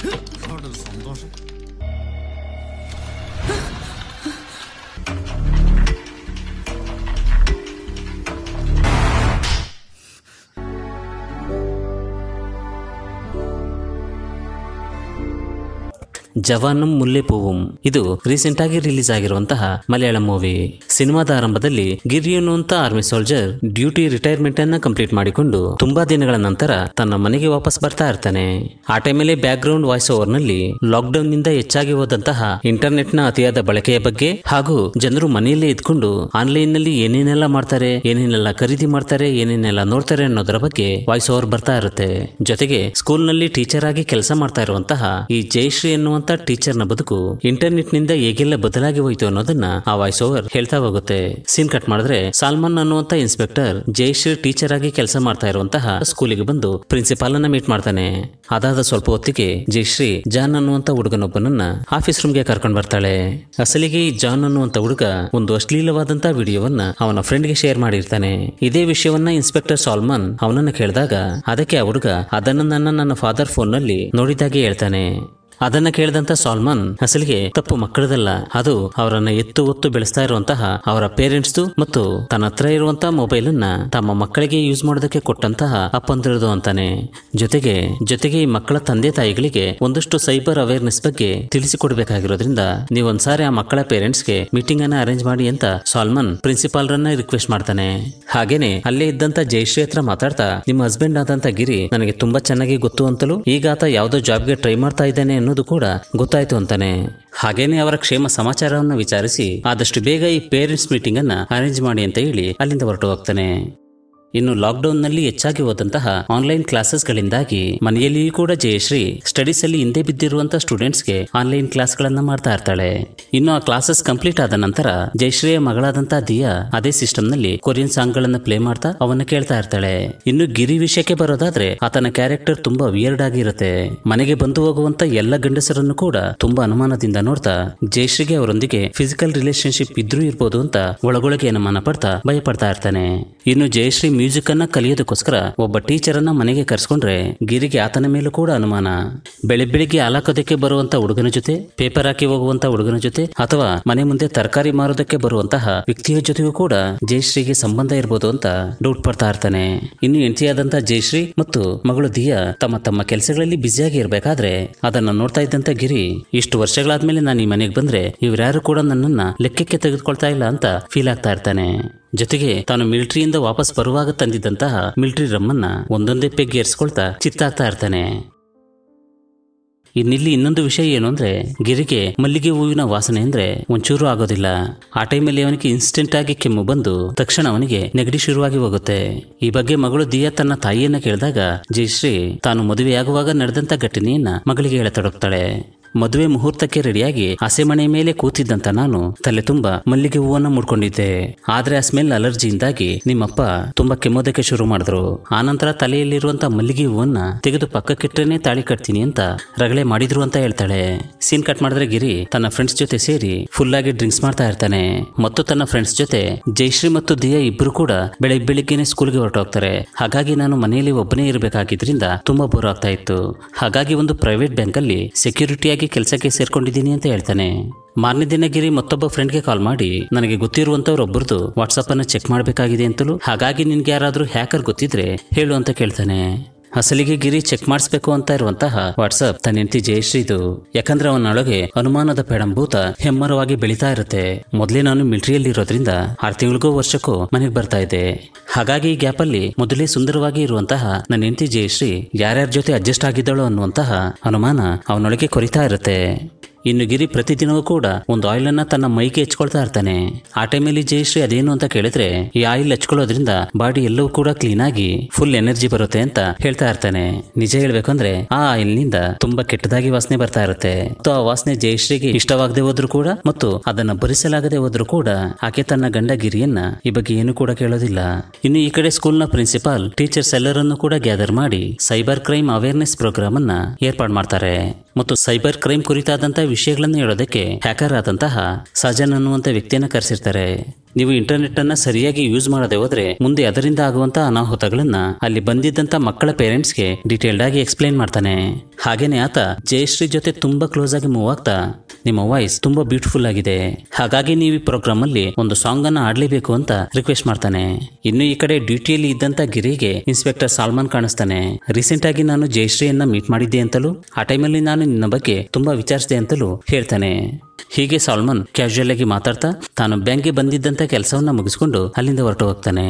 二的嗓子多深？ಜವಾನಂ ಪೂವಂ ಇದು ರೀಸೆಂಟ್ ಆಗಿ ರಿಲೀಸ್ ಆಗಿರುವಂತಹ ಮಲಯಾಳಂ ಮೂವಿ ಸಿನಿಮಾದ ಆರಂಭದಲ್ಲಿ ಗಿರಿ ಅಂತ ಆರ್ಮಿ ಸೋಲ್ಜರ್ ಡ್ಯೂಟಿ ರಿಟೈರ್ಮೆಂಟ್ ಅನ್ನ ಕಂಪ್ಲೀಟ್ ಮಾಡಿಕೊಂಡು ತುಂಬಾ ದಿನಗಳ ನಂತರ ತನ್ನ ಮನೆಗೆ ವಾಪಸ್ ಬರ್ತಾ ಇರ್ತಾನೆ ಆ ಟೈಮಲ್ಲಿ ಬ್ಯಾಕ್ ಗ್ರೌಂಡ್ ವಾಯ್ಸ್ ಓವರ್ ನಲ್ಲಿ ಲಾಕ್ ಡೌನ್ ನಿಂದ ಹೆಚ್ಚಾಗಿ ಹೋದಂತಹ ಇಂಟರ್ನೆಟ್ ನ ಅತಿಯಾದ ಬಳಕೆಯ ಬಗ್ಗೆ ಹಾಗೂ ಜನರು ಮನೆಯಲ್ಲೇ ಇದ್ಕೊಂಡು ಆನ್ಲೈನ್ ನಲ್ಲಿ ಏನೇನೆಲ್ಲ ಮಾಡ್ತಾರೆ ಏನೇನೆಲ್ಲ ಖರೀದಿ ಮಾಡ್ತಾರೆ ಏನೇನೆಲ್ಲ ನೋಡ್ತಾರೆ ಅನ್ನೋದರ ಬಗ್ಗೆ ವಾಯ್ಸ್ ಓವರ್ ಬರ್ತಾ ಇರುತ್ತೆ ಜೊತೆಗೆ ಸ್ಕೂಲ್ ನಲ್ಲಿ ಟೀಚರ್ ಆಗಿ ಕೆಲಸ ಮಾಡ್ತಾ ಇರುವಂತಹ ಈ ಜಯಶ್ರೀ ಎನ್ನುವಂತ ಟೀಚರ್ ಟೀಚರ್ನ ಬದುಕು ಇಂಟರ್ನೆಟ್ ನಿಂದ ಹೇಗೆಲ್ಲ ಬದಲಾಗಿ ಹೋಯಿತು ಅನ್ನೋದನ್ನ ಆ ವಾಯ್ಸ್ ಓವರ್ ಹೇಳ್ತಾ ಹೋಗುತ್ತೆ ಸೀನ್ ಕಟ್ ಮಾಡಿದ್ರೆ ಸಾಲ್ಮಾನ್ ಅನ್ನುವಂತ ಇನ್ಸ್ಪೆಕ್ಟರ್ ಜೈಶ್ ಟೀಚರ್ ಆಗಿ ಕೆಲಸ ಮಾಡ್ತಾ ಇರುವಂತಹ ಸ್ಕೂಲಿಗೆ ಬಂದು ಪ್ರಿನ್ಸಿಪಾಲ್ ಅನ್ನ ಮೀಟ್ ಮಾಡ್ತಾನೆ ಅದಾದ ಸ್ವಲ್ಪ ಹೊತ್ತಿಗೆ ಜಯಶ್ರೀ ಜಾನ್ ಅನ್ನುವಂತ ಹುಡುಗನೊಬ್ಬನನ್ನ ಆಫೀಸ್ ರೂಮ್ಗೆ ಕರ್ಕೊಂಡ್ ಬರ್ತಾಳೆ ಅಸಲಿಗೆ ಜಾನ್ ಅನ್ನುವಂತ ಹುಡುಗ ಒಂದು ಅಶ್ಲೀಲವಾದಂತ ವಿಡಿಯೋವನ್ನ ಅವನ ಫ್ರೆಂಡ್ಗೆ ಶೇರ್ ಮಾಡಿರ್ತಾನೆ ಇದೇ ವಿಷಯವನ್ನ ಇನ್ಸ್ಪೆಕ್ಟರ್ ಸಾಲ್ಮನ್ ಅವನನ್ನ ಕೇಳಿದಾಗ ಅದಕ್ಕೆ ಆ ಹುಡುಗ ಅದನ್ನ ನನ್ನ ಫಾದರ್ ಫೋನ್ ನಲ್ಲಿ ನೋಡಿದಾಗೆ ಹೇಳ್ತಾನೆ ಅದನ್ನ ಕೇಳಿದಂತ ಸಾಲ್ಮನ್ ಅಸಲಿಗೆ ತಪ್ಪು ಮಕ್ಕಳದಲ್ಲ ಅದು ಅವರನ್ನ ಎತ್ತು ಒತ್ತು ಬೆಳೆಸ್ತಾ ಇರುವಂತಹ ಅವರ ಪೇರೆಂಟ್ಸ್ದು ಮತ್ತು ತನ್ನ ಹತ್ರ ಇರುವಂತಹ ಮೊಬೈಲ್ ಅನ್ನ ತಮ್ಮ ಮಕ್ಕಳಿಗೆ ಯೂಸ್ ಮಾಡೋದಕ್ಕೆ ಕೊಟ್ಟಂತಹ ಅಪ್ಪಂದಿರುದು ಅಂತಾನೆ ಜೊತೆಗೆ ಜೊತೆಗೆ ಈ ಮಕ್ಕಳ ತಂದೆ ತಾಯಿಗಳಿಗೆ ಒಂದಷ್ಟು ಸೈಬರ್ ಅವೇರ್ನೆಸ್ ಬಗ್ಗೆ ತಿಳಿಸಿಕೊಡ್ಬೇಕಾಗಿರೋದ್ರಿಂದ ನೀವೊಂದ್ಸಾರಿ ಆ ಮಕ್ಕಳ ಪೇರೆಂಟ್ಸ್ಗೆ ಮೀಟಿಂಗ್ ಅನ್ನ ಅರೇಂಜ್ ಮಾಡಿ ಅಂತ ಸಾಲ್ಮನ್ ಪ್ರಿನ್ಸಿಪಾಲ್ ರನ್ನ ರಿಕ್ವೆಸ್ಟ್ ಮಾಡ್ತಾನೆ ಹಾಗೇನೆ ಅಲ್ಲೇ ಇದ್ದಂತ ಜಯಶ್ರೀ ಹತ್ರ ಮಾತಾಡ್ತಾ ನಿಮ್ಮ ಹಸ್ಬೆಂಡ್ ಆದಂತ ಗಿರಿ ನನಗೆ ತುಂಬಾ ಚೆನ್ನಾಗಿ ಗೊತ್ತು ಅಂತಲೂ ಈಗ ಆತ ಯಾವ್ದೋ ಜಾಬ್ಗೆ ಟ್ರೈ ಮಾಡ್ತಾ ಇದ್ದಾನೆ ಅನ್ನೋದು ಕೂಡ ಗೊತ್ತಾಯ್ತು ಅಂತಾನೆ ಹಾಗೇನೆ ಅವರ ಕ್ಷೇಮ ಸಮಾಚಾರವನ್ನು ವಿಚಾರಿಸಿ ಆದಷ್ಟು ಬೇಗ ಈ ಪೇರೆಂಟ್ಸ್ ಮೀಟಿಂಗ್ ಅನ್ನ ಅರೇಂಜ್ ಮಾಡಿ ಅಂತ ಹೇಳಿ ಅಲ್ಲಿಂದ ಹೊರಟು ಹೋಗ್ತಾನೆ ಇನ್ನು ಲಾಕ್ಡೌನ್ನಲ್ಲಿ ಹೆಚ್ಚಾಗಿ ಹೋದಂತಹ ಆನ್ಲೈನ್ ಕ್ಲಾಸಸ್ಗಳಿಂದಾಗಿ ಮನೆಯಲ್ಲಿಯೂ ಕೂಡ ಜಯಶ್ರೀ ಸ್ಟಡೀಸ್ ಅಲ್ಲಿ ಹಿಂದೆ ಬಿದ್ದಿರುವಂತಹ ಸ್ಟೂಡೆಂಟ್ಸ್ಗೆ ಆನ್ಲೈನ್ ಗಳನ್ನ ಮಾಡ್ತಾ ಇರ್ತಾಳೆ ಇನ್ನು ಆ ಕ್ಲಾಸಸ್ ಕಂಪ್ಲೀಟ್ ಆದ ನಂತರ ಜಯಶ್ರೀಯ ಮಗಳಾದಂತಹ ದಿಯಾ ಅದೇ ನಲ್ಲಿ ಕೊರಿಯನ್ ಗಳನ್ನ ಪ್ಲೇ ಮಾಡ್ತಾ ಅವನ್ನ ಕೇಳ್ತಾ ಇರ್ತಾಳೆ ಇನ್ನು ಗಿರಿ ವಿಷಯಕ್ಕೆ ಬರೋದಾದ್ರೆ ಆತನ ಕ್ಯಾರೆಕ್ಟರ್ ತುಂಬಾ ವಿಯರ್ಡ್ ಆಗಿರುತ್ತೆ ಮನೆಗೆ ಬಂದು ಹೋಗುವಂತ ಎಲ್ಲ ಗಂಡಸರನ್ನು ಕೂಡ ತುಂಬಾ ಅನುಮಾನದಿಂದ ನೋಡ್ತಾ ಜಯಶ್ರೀಗೆ ಅವರೊಂದಿಗೆ ಫಿಸಿಕಲ್ ರಿಲೇಶನ್ಶಿಪ್ ಇದ್ರೂ ಇರ್ಬೋದು ಅಂತ ಒಳಗೊಳಗೆ ಅನುಮಾನ ಪಡ್ತಾ ಭಯಪಡ್ತಾ ಇರ್ತಾನೆ ಇನ್ನು ಜಯಶ್ರೀ ಮ್ಯೂಸಿಕ್ ಅನ್ನ ಕಲಿಯೋದಕ್ಕೋಸ್ಕರ ಒಬ್ಬ ಟೀಚರ್ ಅನ್ನ ಮನೆಗೆ ಕರೆಸ್ಕೊಂಡ್ರೆ ಗಿರಿಗೆ ಆತನ ಮೇಲೂ ಕೂಡ ಅನುಮಾನ ಬೆಳೆ ಬೆಳಿಗ್ಗೆ ಹಾಲಾಕೋದಕ್ಕೆ ಬರುವಂತ ಹುಡುಗನ ಜೊತೆ ಪೇಪರ್ ಹಾಕಿ ಹೋಗುವಂತ ಹುಡುಗನ ಜೊತೆ ಅಥವಾ ಮನೆ ಮುಂದೆ ತರಕಾರಿ ಮಾರೋದಕ್ಕೆ ಬರುವಂತಹ ವ್ಯಕ್ತಿಯ ಜೊತೆಗೂ ಕೂಡ ಜಯಶ್ರೀಗೆ ಸಂಬಂಧ ಇರಬಹುದು ಅಂತ ಡೌಟ್ ಪಡ್ತಾ ಇರ್ತಾನೆ ಇನ್ನು ಹೆಂಡತಿಯಾದಂತ ಜಯಶ್ರೀ ಮತ್ತು ಮಗಳು ದಿಯಾ ತಮ್ಮ ತಮ್ಮ ಕೆಲಸಗಳಲ್ಲಿ ಬ್ಯುಸಿಯಾಗಿ ಇರಬೇಕಾದ್ರೆ ಅದನ್ನ ನೋಡ್ತಾ ಇದ್ದಂತ ಗಿರಿ ಇಷ್ಟು ವರ್ಷಗಳಾದ್ಮೇಲೆ ನಾನು ಈ ಮನೆಗೆ ಬಂದ್ರೆ ಯಾರು ಕೂಡ ನನ್ನನ್ನ ಲೆಕ್ಕಕ್ಕೆ ತೆಗೆದುಕೊಳ್ತಾ ಇಲ್ಲ ಅಂತ ಫೀಲ್ ಆಗ್ತಾ ಇರ್ತಾನೆ ಜೊತೆಗೆ ತಾನು ಮಿಲಿಟರಿಯಿಂದ ವಾಪಸ್ ಬರುವಾಗ ತಂದಿದ್ದಂತಹ ಮಿಲಿಟರಿ ರಮ್ಮನ್ನ ಒಂದೊಂದೇ ಏರಿಸ್ಕೊಳ್ತಾ ಚಿತ್ತಾಗ್ತಾ ಇರ್ತಾನೆ ಇನ್ನಿಲ್ಲಿ ಇನ್ನೊಂದು ವಿಷಯ ಏನು ಅಂದ್ರೆ ಗಿರಿಗೆ ಮಲ್ಲಿಗೆ ಹೂವಿನ ವಾಸನೆ ಅಂದ್ರೆ ಒಂಚೂರು ಆಗೋದಿಲ್ಲ ಆ ಟೈಮಲ್ಲಿ ಅವನಿಗೆ ಇನ್ಸ್ಟೆಂಟ್ ಆಗಿ ಕೆಮ್ಮು ಬಂದು ತಕ್ಷಣ ಅವನಿಗೆ ನೆಗಡಿ ಶುರುವಾಗಿ ಹೋಗುತ್ತೆ ಈ ಬಗ್ಗೆ ಮಗಳು ದಿಯಾ ತನ್ನ ತಾಯಿಯನ್ನ ಕೇಳಿದಾಗ ಜಯಶ್ರೀ ತಾನು ಮದುವೆಯಾಗುವಾಗ ನಡೆದಂತ ಘಟನೆಯನ್ನ ಮಗಳಿಗೆ ಹೇಳತೊಡಗ್ತಾಳೆ ಮದುವೆ ಮುಹೂರ್ತಕ್ಕೆ ರೆಡಿಯಾಗಿ ಹಸೆಮಣೆ ಮೇಲೆ ಕೂತಿದ್ದಂತ ನಾನು ತಲೆ ತುಂಬಾ ಮಲ್ಲಿಗೆ ಹೂವನ್ನ ಮುಡ್ಕೊಂಡಿದ್ದೆ ಆದ್ರೆ ಆ ಸ್ಮೆಲ್ ಅಲರ್ಜಿಯಿಂದಾಗಿ ನಿಮ್ಮಪ್ಪ ತುಂಬಾ ಕೆಮ್ಮೋದಕ್ಕೆ ಶುರು ಮಾಡಿದ್ರು ಆನಂತರ ತಲೆಯಲ್ಲಿರುವಂತ ಮಲ್ಲಿಗೆ ಹೂವನ್ನ ತೆಗೆದು ಪಕ್ಕಕ್ಕಿಟ್ಟರೆ ತಾಳಿ ಕಟ್ತೀನಿ ಅಂತ ರಗಳೆ ಮಾಡಿದ್ರು ಅಂತ ಹೇಳ್ತಾಳೆ ಸೀನ್ ಕಟ್ ಮಾಡಿದ್ರೆ ಗಿರಿ ತನ್ನ ಫ್ರೆಂಡ್ಸ್ ಜೊತೆ ಸೇರಿ ಫುಲ್ ಆಗಿ ಡ್ರಿಂಕ್ಸ್ ಮಾಡ್ತಾ ಇರ್ತಾನೆ ಮತ್ತು ತನ್ನ ಫ್ರೆಂಡ್ಸ್ ಜೊತೆ ಜೈಶ್ರೀ ಮತ್ತು ದಿಯಾ ಇಬ್ರು ಕೂಡ ಬೆಳೆ ಬೆಳಿಗ್ಗೆನೆ ಸ್ಕೂಲ್ಗೆ ಹೊರಟೋಗ್ತಾರೆ ಹಾಗಾಗಿ ನಾನು ಮನೆಯಲ್ಲಿ ಒಬ್ಬನೇ ಇರಬೇಕಾಗಿದ್ರಿಂದ ತುಂಬಾ ಬೋರ್ ಆಗ್ತಾ ಇತ್ತು ಹಾಗಾಗಿ ಒಂದು ಪ್ರೈವೇಟ್ ಬ್ಯಾಂಕ್ ಅಲ್ಲಿ ಸೆಕ್ಯೂರಿಟಿಯಾಗಿ ಕೆಲಸಕ್ಕೆ ಸೇರ್ಕೊಂಡಿದ್ದೀನಿ ಅಂತ ಹೇಳ್ತಾನೆ ಮಾರನೇ ದಿನ ಗಿರಿ ಮತ್ತೊಬ್ಬ ಫ್ರೆಂಡ್ಗೆ ಕಾಲ್ ಮಾಡಿ ನನಗೆ ಗೊತ್ತಿರುವಂತವ್ರೊಬ್ಬರದು ವಾಟ್ಸಪ್ ಅನ್ನ ಚೆಕ್ ಮಾಡಬೇಕಾಗಿದೆ ಅಂತಲೂ ಹಾಗಾಗಿ ನಿನ್ಗೆ ಯಾರಾದರೂ ಹ್ಯಾಕರ್ ಗೊತ್ತಿದ್ರೆ ಹೇಳು ಅಂತ ಕೇಳ್ತಾನೆ ಹಸಲಿಗೆ ಗಿರಿ ಚೆಕ್ ಮಾಡಿಸ್ಬೇಕು ಅಂತ ಇರುವಂತಹ ವಾಟ್ಸಪ್ ತನ್ನ ಹೆಂಡತಿ ಜಯಶ್ರೀದು ಯಾಕಂದ್ರೆ ಅವನೊಳಗೆ ಅನುಮಾನದ ಪೆಡಂಭೂತ ಹೆಮ್ಮರವಾಗಿ ಬೆಳೀತಾ ಇರುತ್ತೆ ಮೊದಲೇ ನಾನು ಮಿಲಿಟರಿಯಲ್ಲಿ ಇರೋದ್ರಿಂದ ಆರು ತಿಂಗಳಿಗೂ ವರ್ಷಕ್ಕೂ ಮನೆಗೆ ಬರ್ತಾ ಇದೆ ಹಾಗಾಗಿ ಈ ಗ್ಯಾಪ್ ಅಲ್ಲಿ ಮೊದಲೇ ಸುಂದರವಾಗಿ ಇರುವಂತಹ ನನ್ನ ಹೆಂಡತಿ ಜಯಶ್ರೀ ಯಾರ್ಯಾರ ಜೊತೆ ಅಡ್ಜಸ್ಟ್ ಆಗಿದ್ದಳು ಅನ್ನುವಂತಹ ಅನುಮಾನ ಅವನೊಳಗೆ ಕೊರಿತಾ ಇರುತ್ತೆ ಇನ್ನು ಗಿರಿ ಪ್ರತಿದಿನವೂ ಕೂಡ ಒಂದು ಆಯಿಲ್ ಅನ್ನ ತನ್ನ ಮೈಗೆ ಹೆಚ್ಚಿಕೊಳ್ತಾ ಇರ್ತಾನೆ ಆ ಟೈಮಲ್ಲಿ ಜಯಶ್ರೀ ಅದೇನು ಅಂತ ಕೇಳಿದ್ರೆ ಈ ಆಯಿಲ್ ಹಚ್ಕೊಳ್ಳೋದ್ರಿಂದ ಬಾಡಿ ಎಲ್ಲವೂ ಕೂಡ ಕ್ಲೀನ್ ಆಗಿ ಫುಲ್ ಎನರ್ಜಿ ಬರುತ್ತೆ ಅಂತ ಹೇಳ್ತಾ ಇರ್ತಾನೆ ನಿಜ ಹೇಳ್ಬೇಕಂದ್ರೆ ಆ ಆಯಿಲ್ ನಿಂದ ತುಂಬಾ ಕೆಟ್ಟದಾಗಿ ವಾಸನೆ ಬರ್ತಾ ಇರುತ್ತೆ ಮತ್ತು ಆ ವಾಸನೆ ಜಯಶ್ರೀಗೆ ಇಷ್ಟವಾಗದೆ ಹೋದ್ರು ಕೂಡ ಮತ್ತು ಅದನ್ನ ಭರಿಸಲಾಗದೆ ಹೋದ್ರು ಕೂಡ ಆಕೆ ತನ್ನ ಗಂಡ ಗಿರಿಯನ್ನ ಈ ಬಗ್ಗೆ ಏನು ಕೂಡ ಕೇಳೋದಿಲ್ಲ ಇನ್ನು ಈ ಕಡೆ ಸ್ಕೂಲ್ ನ ಪ್ರಿನ್ಸಿಪಾಲ್ ಟೀಚರ್ಸ್ ಎಲ್ಲರನ್ನು ಕೂಡ ಗ್ಯಾದರ್ ಮಾಡಿ ಸೈಬರ್ ಕ್ರೈಮ್ ಅವೇರ್ನೆಸ್ ಪ್ರೋಗ್ರಾಮ್ ಅನ್ನ ಏರ್ಪಾಡ್ ಮಾಡ್ತಾರೆ ಮತ್ತು ಸೈಬರ್ ಕ್ರೈಮ್ ಕುರಿತಾದಂತಹ ವಿಷಯಗಳನ್ನು ಹೇಳೋದಕ್ಕೆ ಹ್ಯಾಕರ್ ಆದಂತಹ ಸಜನ್ ಅನ್ನುವಂಥ ವ್ಯಕ್ತಿಯನ್ನು ಕರೆಸಿರ್ತಾರೆ ನೀವು ಇಂಟರ್ನೆಟ್ ಅನ್ನ ಸರಿಯಾಗಿ ಯೂಸ್ ಮಾಡದೆ ಹೋದ್ರೆ ಮುಂದೆ ಅದರಿಂದ ಆಗುವಂತ ಅನಾಹುತಗಳನ್ನ ಅಲ್ಲಿ ಬಂದಿದ್ದಂತ ಮಕ್ಕಳ ಪೇರೆಂಟ್ಸ್ಗೆ ಡೀಟೇಲ್ಡ್ ಆಗಿ ಎಕ್ಸ್ಪ್ಲೈನ್ ಮಾಡ್ತಾನೆ ಹಾಗೇನೆ ಆತ ಜಯಶ್ರೀ ಜೊತೆ ತುಂಬಾ ಕ್ಲೋಸ್ ಆಗಿ ಮೂವ್ ಆಗ್ತಾ ನಿಮ್ಮ ವಾಯ್ಸ್ ತುಂಬಾ ಬ್ಯೂಟಿಫುಲ್ ಆಗಿದೆ ಹಾಗಾಗಿ ನೀವು ಈ ಪ್ರೋಗ್ರಾಮ್ ಅಲ್ಲಿ ಒಂದು ಸಾಂಗ್ ಅನ್ನ ಆಡ್ಲೇಬೇಕು ಅಂತ ರಿಕ್ವೆಸ್ಟ್ ಮಾಡ್ತಾನೆ ಇನ್ನು ಈ ಕಡೆ ಡ್ಯೂಟಿಯಲ್ಲಿ ಇದ್ದಂತ ಗಿರಿಗೆ ಇನ್ಸ್ಪೆಕ್ಟರ್ ಸಾಲ್ಮಾನ್ ಕಾಣಿಸ್ತಾನೆ ರೀಸೆಂಟ್ ಆಗಿ ನಾನು ಜಯಶ್ರೀಯನ್ನ ಮೀಟ್ ಮಾಡಿದ್ದೆ ಅಂತಲೂ ಆ ಟೈಮಲ್ಲಿ ನಾನು ನಿನ್ನ ಬಗ್ಗೆ ತುಂಬಾ ವಿಚಾರಿಸಿದೆ ಅಂತಲೂ ಹೇಳ್ತಾನೆ ಹೀಗೆ ಸಾಲ್ಮನ್ ಕ್ಯಾಶುಯಲ್ ಆಗಿ ಮಾತಾಡ್ತಾ ತಾನು ಬ್ಯಾಂಕ್ಗೆ ಬಂದಿದ್ದಂಥ ಕೆಲಸವನ್ನ ಮುಗಿಸ್ಕೊಂಡು ಅಲ್ಲಿಂದ ಹೊರಟು ಹೋಗ್ತಾನೆ